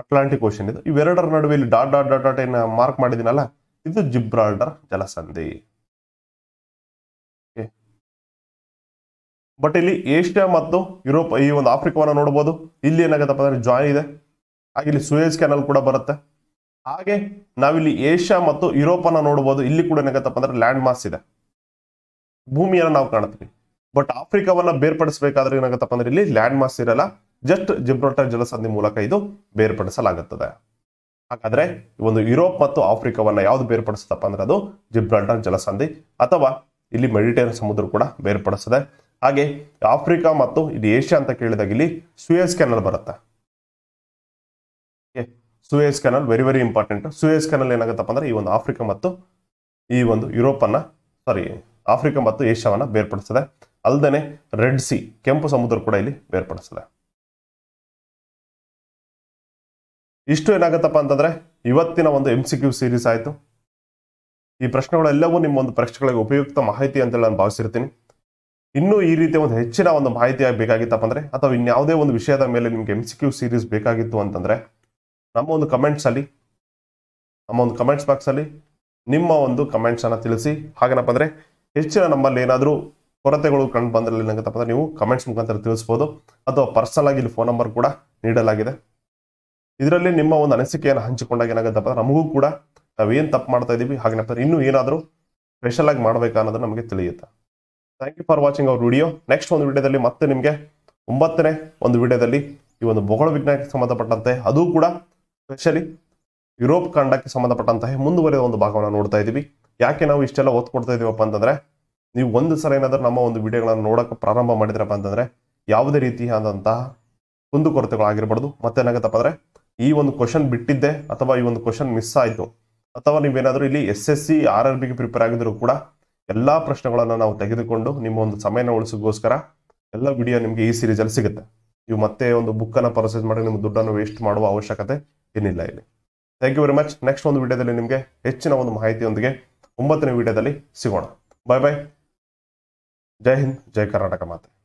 ಅಟ್ಲಾಂಟಿಕ್ ಓಷನ್ ಇದು ಇವೆರಡರ ನಡುವೆ ಇಲ್ಲಿ ಡಾಟ್ ಡಾಟ್ ಡಾಟ್ ಡಾಟ್ ಏನ ಮಾರ್ಕ್ ಮಾಡಿದಿನಲ್ಲ ಇದು ಜಿಬ್ರಾಲ್ಡರ್ ಜಲಸಂಧಿ ಬಟ್ ಇಲ್ಲಿ ಏಷ್ಯಾ ಮತ್ತು ಯುರೋಪ್ ಈ ಒಂದು ಆಫ್ರಿಕಾವನ್ನು ನೋಡ್ಬೋದು ಇಲ್ಲಿ ಏನಾಗತ್ತಪ್ಪ ಅಂದ್ರೆ ಜಾಯ್ ಇದೆ ಹಾಗೆ ಇಲ್ಲಿ ಸುಯೇಜ್ ಕ್ಯಾನಲ್ ಕೂಡ ಬರುತ್ತೆ ಹಾಗೆ ನಾವಿಲ್ಲಿ ಏಷ್ಯಾ ಮತ್ತು ಯುರೋಪ್ ಅನ್ನ ನೋಡಬಹುದು ಇಲ್ಲಿ ಕೂಡ ಏನಾಗತ್ತಪ್ಪ ಅಂದ್ರೆ ಲ್ಯಾಂಡ್ ಮಾಸ್ ಇದೆ ಭೂಮಿಯನ್ನು ನಾವು ಕಾಣ್ತೀವಿ ಬಟ್ ಆಫ್ರಿಕಾವನ್ನ ಬೇರ್ಪಡಿಸಬೇಕಾದ್ರೆ ಏನಾಗತ್ತಪ್ಪ ಅಂದ್ರೆ ಇಲ್ಲಿ ಲ್ಯಾಂಡ್ ಮಾಸ್ ಇರಲ್ಲ ಜಸ್ಟ್ ಜಿಬ್ರೋಟರ್ ಜಲಸಂಧಿ ಮೂಲಕ ಇದು ಬೇರ್ಪಡಿಸಲಾಗುತ್ತದೆ ಹಾಗಾದ್ರೆ ಒಂದು ಯುರೋಪ್ ಮತ್ತು ಆಫ್ರಿಕಾವನ್ನ ಯಾವ್ದು ಬೇರ್ಪಡಿಸುತ್ತಪ್ಪ ಅಂದ್ರೆ ಅದು ಜಿಬ್ರಾಲ್ಟರ್ ಜಲಸಂಧಿ ಅಥವಾ ಇಲ್ಲಿ ಮೆಡಿಟೇರಿಯನ್ ಸಮುದ್ರ ಕೂಡ ಬೇರ್ಪಡಿಸುತ್ತದೆ ಹಾಗೆ ಆಫ್ರಿಕಾ ಮತ್ತು ಇದು ಏಷ್ಯಾ ಅಂತ ಕೇಳಿದಾಗ ಇಲ್ಲಿ ಸುಯೇಸ್ ಕೆನಲ್ ಬರುತ್ತೆ Suez canal very very important Suez canal ಏನಾಗುತ್ತಪ್ಪ ಅಂದ್ರೆ ಈ ಒಂದು ಆಫ್ರಿಕಾ ಮತ್ತು ಈ ಒಂದು ಅನ್ನ ಸಾರಿ ಆಫ್ರಿಕಾ ಮತ್ತು ಏಷ್ಯಾವನ್ನ ಬೇರ್ಪಡಿಸ್ತದೆ ಅಲ್ಲದೆ ರೆಡ್ ಸಿ ಕೆಂಪು ಸಮುದ್ರ ಕೂಡ ಇಲ್ಲಿ ಬೇರ್ಪಡಿಸ್ತದೆ ಇಷ್ಟು ಏನಾಗುತ್ತಪ್ಪ ಅಂತಂದ್ರೆ ಇವತ್ತಿನ ಒಂದು ಎಂ ಸಿ ಕ್ಯೂ ಸೀರೀಸ್ ಆಯಿತು ಈ ಪ್ರಶ್ನೆಗಳೆಲ್ಲವೂ ನಿಮ್ಮ ಒಂದು ಪರೀಕ್ಷೆಗಳಿಗೆ ಉಪಯುಕ್ತ ಮಾಹಿತಿ ಅಂತೇಳಿ ನಾನು ಭಾವಿಸಿರ್ತೀನಿ ಇನ್ನೂ ಈ ರೀತಿಯ ಒಂದು ಹೆಚ್ಚಿನ ಒಂದು ಮಾಹಿತಿಯಾಗಿ ಬೇಕಾಗಿತ್ತಪ್ಪ ಅಂದರೆ ಅಥವಾ ಇನ್ಯಾವುದೇ ಒಂದು ವಿಷಯದ ಮೇಲೆ ನಿಮಗೆ ಎಮ್ ಸಿ ಕ್ಯೂ ಸೀರೀಸ್ ಬೇಕಾಗಿತ್ತು ಅಂತಂದರೆ ನಮ್ಮ ಒಂದು ಕಮೆಂಟ್ಸಲ್ಲಿ ನಮ್ಮ ಒಂದು ಕಮೆಂಟ್ಸ್ ಬಾಕ್ಸಲ್ಲಿ ನಿಮ್ಮ ಒಂದು ಕಮೆಂಟ್ಸನ್ನು ತಿಳಿಸಿ ಹಾಗೇನಪ್ಪ ಅಂದರೆ ಹೆಚ್ಚಿನ ನಮ್ಮಲ್ಲಿ ಏನಾದರೂ ಕೊರತೆಗಳು ಕಂಡು ಬಂದಲ್ಲಿ ಏನಾಗುತ್ತಪ್ಪ ಅಂದರೆ ನೀವು ಕಮೆಂಟ್ಸ್ ಮುಖಾಂತರ ತಿಳಿಸ್ಬೋದು ಅಥವಾ ಪರ್ಸನಲ್ ಇಲ್ಲಿ ಫೋನ್ ನಂಬರ್ ಕೂಡ ನೀಡಲಾಗಿದೆ ಇದರಲ್ಲಿ ನಿಮ್ಮ ಒಂದು ಅನಿಸಿಕೆಯನ್ನು ಹಂಚಿಕೊಂಡಾಗ ಏನಾಗುತ್ತಪ್ಪ ಅಂದರೆ ನಮಗೂ ಕೂಡ ನಾವೇನು ತಪ್ಪು ಮಾಡ್ತಾ ಇದ್ದೀವಿ ಹಾಗೇನಪ್ಪ ಅಂದರೆ ಇನ್ನೂ ಏನಾದರೂ ಸ್ಪೆಷಲಾಗಿ ಮಾಡಬೇಕನ್ನೋದು ಅನ್ನೋದು ನಮಗೆ ತಿಳಿಯುತ್ತೆ ಥ್ಯಾಂಕ್ ಯು ಫಾರ್ ವಾಚಿಂಗ್ ಅವ್ರ ವಿಡಿಯೋ ನೆಕ್ಸ್ಟ್ ಒಂದು ವಿಡಿಯೋದಲ್ಲಿ ಮತ್ತೆ ನಿಮಗೆ ಒಂಬತ್ತನೇ ಒಂದು ವಿಡಿಯೋದಲ್ಲಿ ಈ ಒಂದು ಭೂಗೋಳ ವಿಜ್ಞಾನಕ್ಕೆ ಸಂಬಂಧಪಟ್ಟಂತೆ ಅದು ಕೂಡ ಸ್ಪೆಷಲಿ ಯುರೋಪ್ ಖಂಡಕ್ಕೆ ಸಂಬಂಧಪಟ್ಟಂತಹ ಮುಂದುವರೆದ ಒಂದು ಭಾಗವನ್ನು ನೋಡ್ತಾ ಇದ್ದೀವಿ ಯಾಕೆ ನಾವು ಇಷ್ಟೆಲ್ಲ ಓದ್ಕೊಡ್ತಾ ಇದೀವಪ್ಪ ಇದ್ದೀವಪ್ಪ ಅಂತಂದರೆ ನೀವು ಒಂದು ಸಲ ಏನಾದರೂ ನಮ್ಮ ಒಂದು ವಿಡಿಯೋಗಳನ್ನು ನೋಡೋಕೆ ಪ್ರಾರಂಭ ಮಾಡಿದ್ರಪ್ಪ ಅಂತಂದರೆ ಯಾವುದೇ ರೀತಿಯಾದಂತಹ ಮತ್ತೆ ಮತ್ತೇನಾಗತ್ತಪ್ಪ ಅಂದರೆ ಈ ಒಂದು ಕ್ವಶನ್ ಬಿಟ್ಟಿದ್ದೆ ಅಥವಾ ಈ ಒಂದು ಕ್ವಶನ್ ಮಿಸ್ ಆಯಿತು ಅಥವಾ ನೀವೇನಾದರೂ ಇಲ್ಲಿ S S C R R ಬಿಗೆ ಪ್ರಿಪೇರ್ ಆಗಿದ್ರು ಕೂಡ ಎಲ್ಲ ಪ್ರಶ್ನೆಗಳನ್ನು ನಾವು ತೆಗೆದುಕೊಂಡು ನಿಮ್ಮ ಒಂದು ಸಮಯನ ಉಳಿಸೋಕ್ಕೋಸ್ಕರ ಎಲ್ಲ ವಿಡಿಯೋ ನಿಮಗೆ ಈ ಸೀರೀಸಲ್ಲಿ ಸಿಗುತ್ತೆ ನೀವು ಮತ್ತೆ ಒಂದು ಬುಕ್ಕನ್ನು ಪರ್ಚೇಸ್ ಮಾಡಿ ನಿಮ್ಗೆ ದುಡ್ಡನ್ನು ವೇಸ್ಟ್ ಮಾಡುವ ಅವಶ್ಯಕತೆ ಏನಿಲ್ಲ ಇಲ್ಲಿ thank you very much next ಒಂದು ವಿಡಿಯೋದಲ್ಲಿ ನಿಮಗೆ ಹೆಚ್ಚಿನ ಒಂದು ಮಾಹಿತಿಯೊಂದಿಗೆ ಒಂಬತ್ತನೇ ವಿಡಿಯೋದಲ್ಲಿ ಸಿಗೋಣ ಬಾಯ್ ಬಾಯ್ ಜೈ ಹಿಂದ್ ಜೈ ಕರ್ನಾಟಕ ಮಾತೆ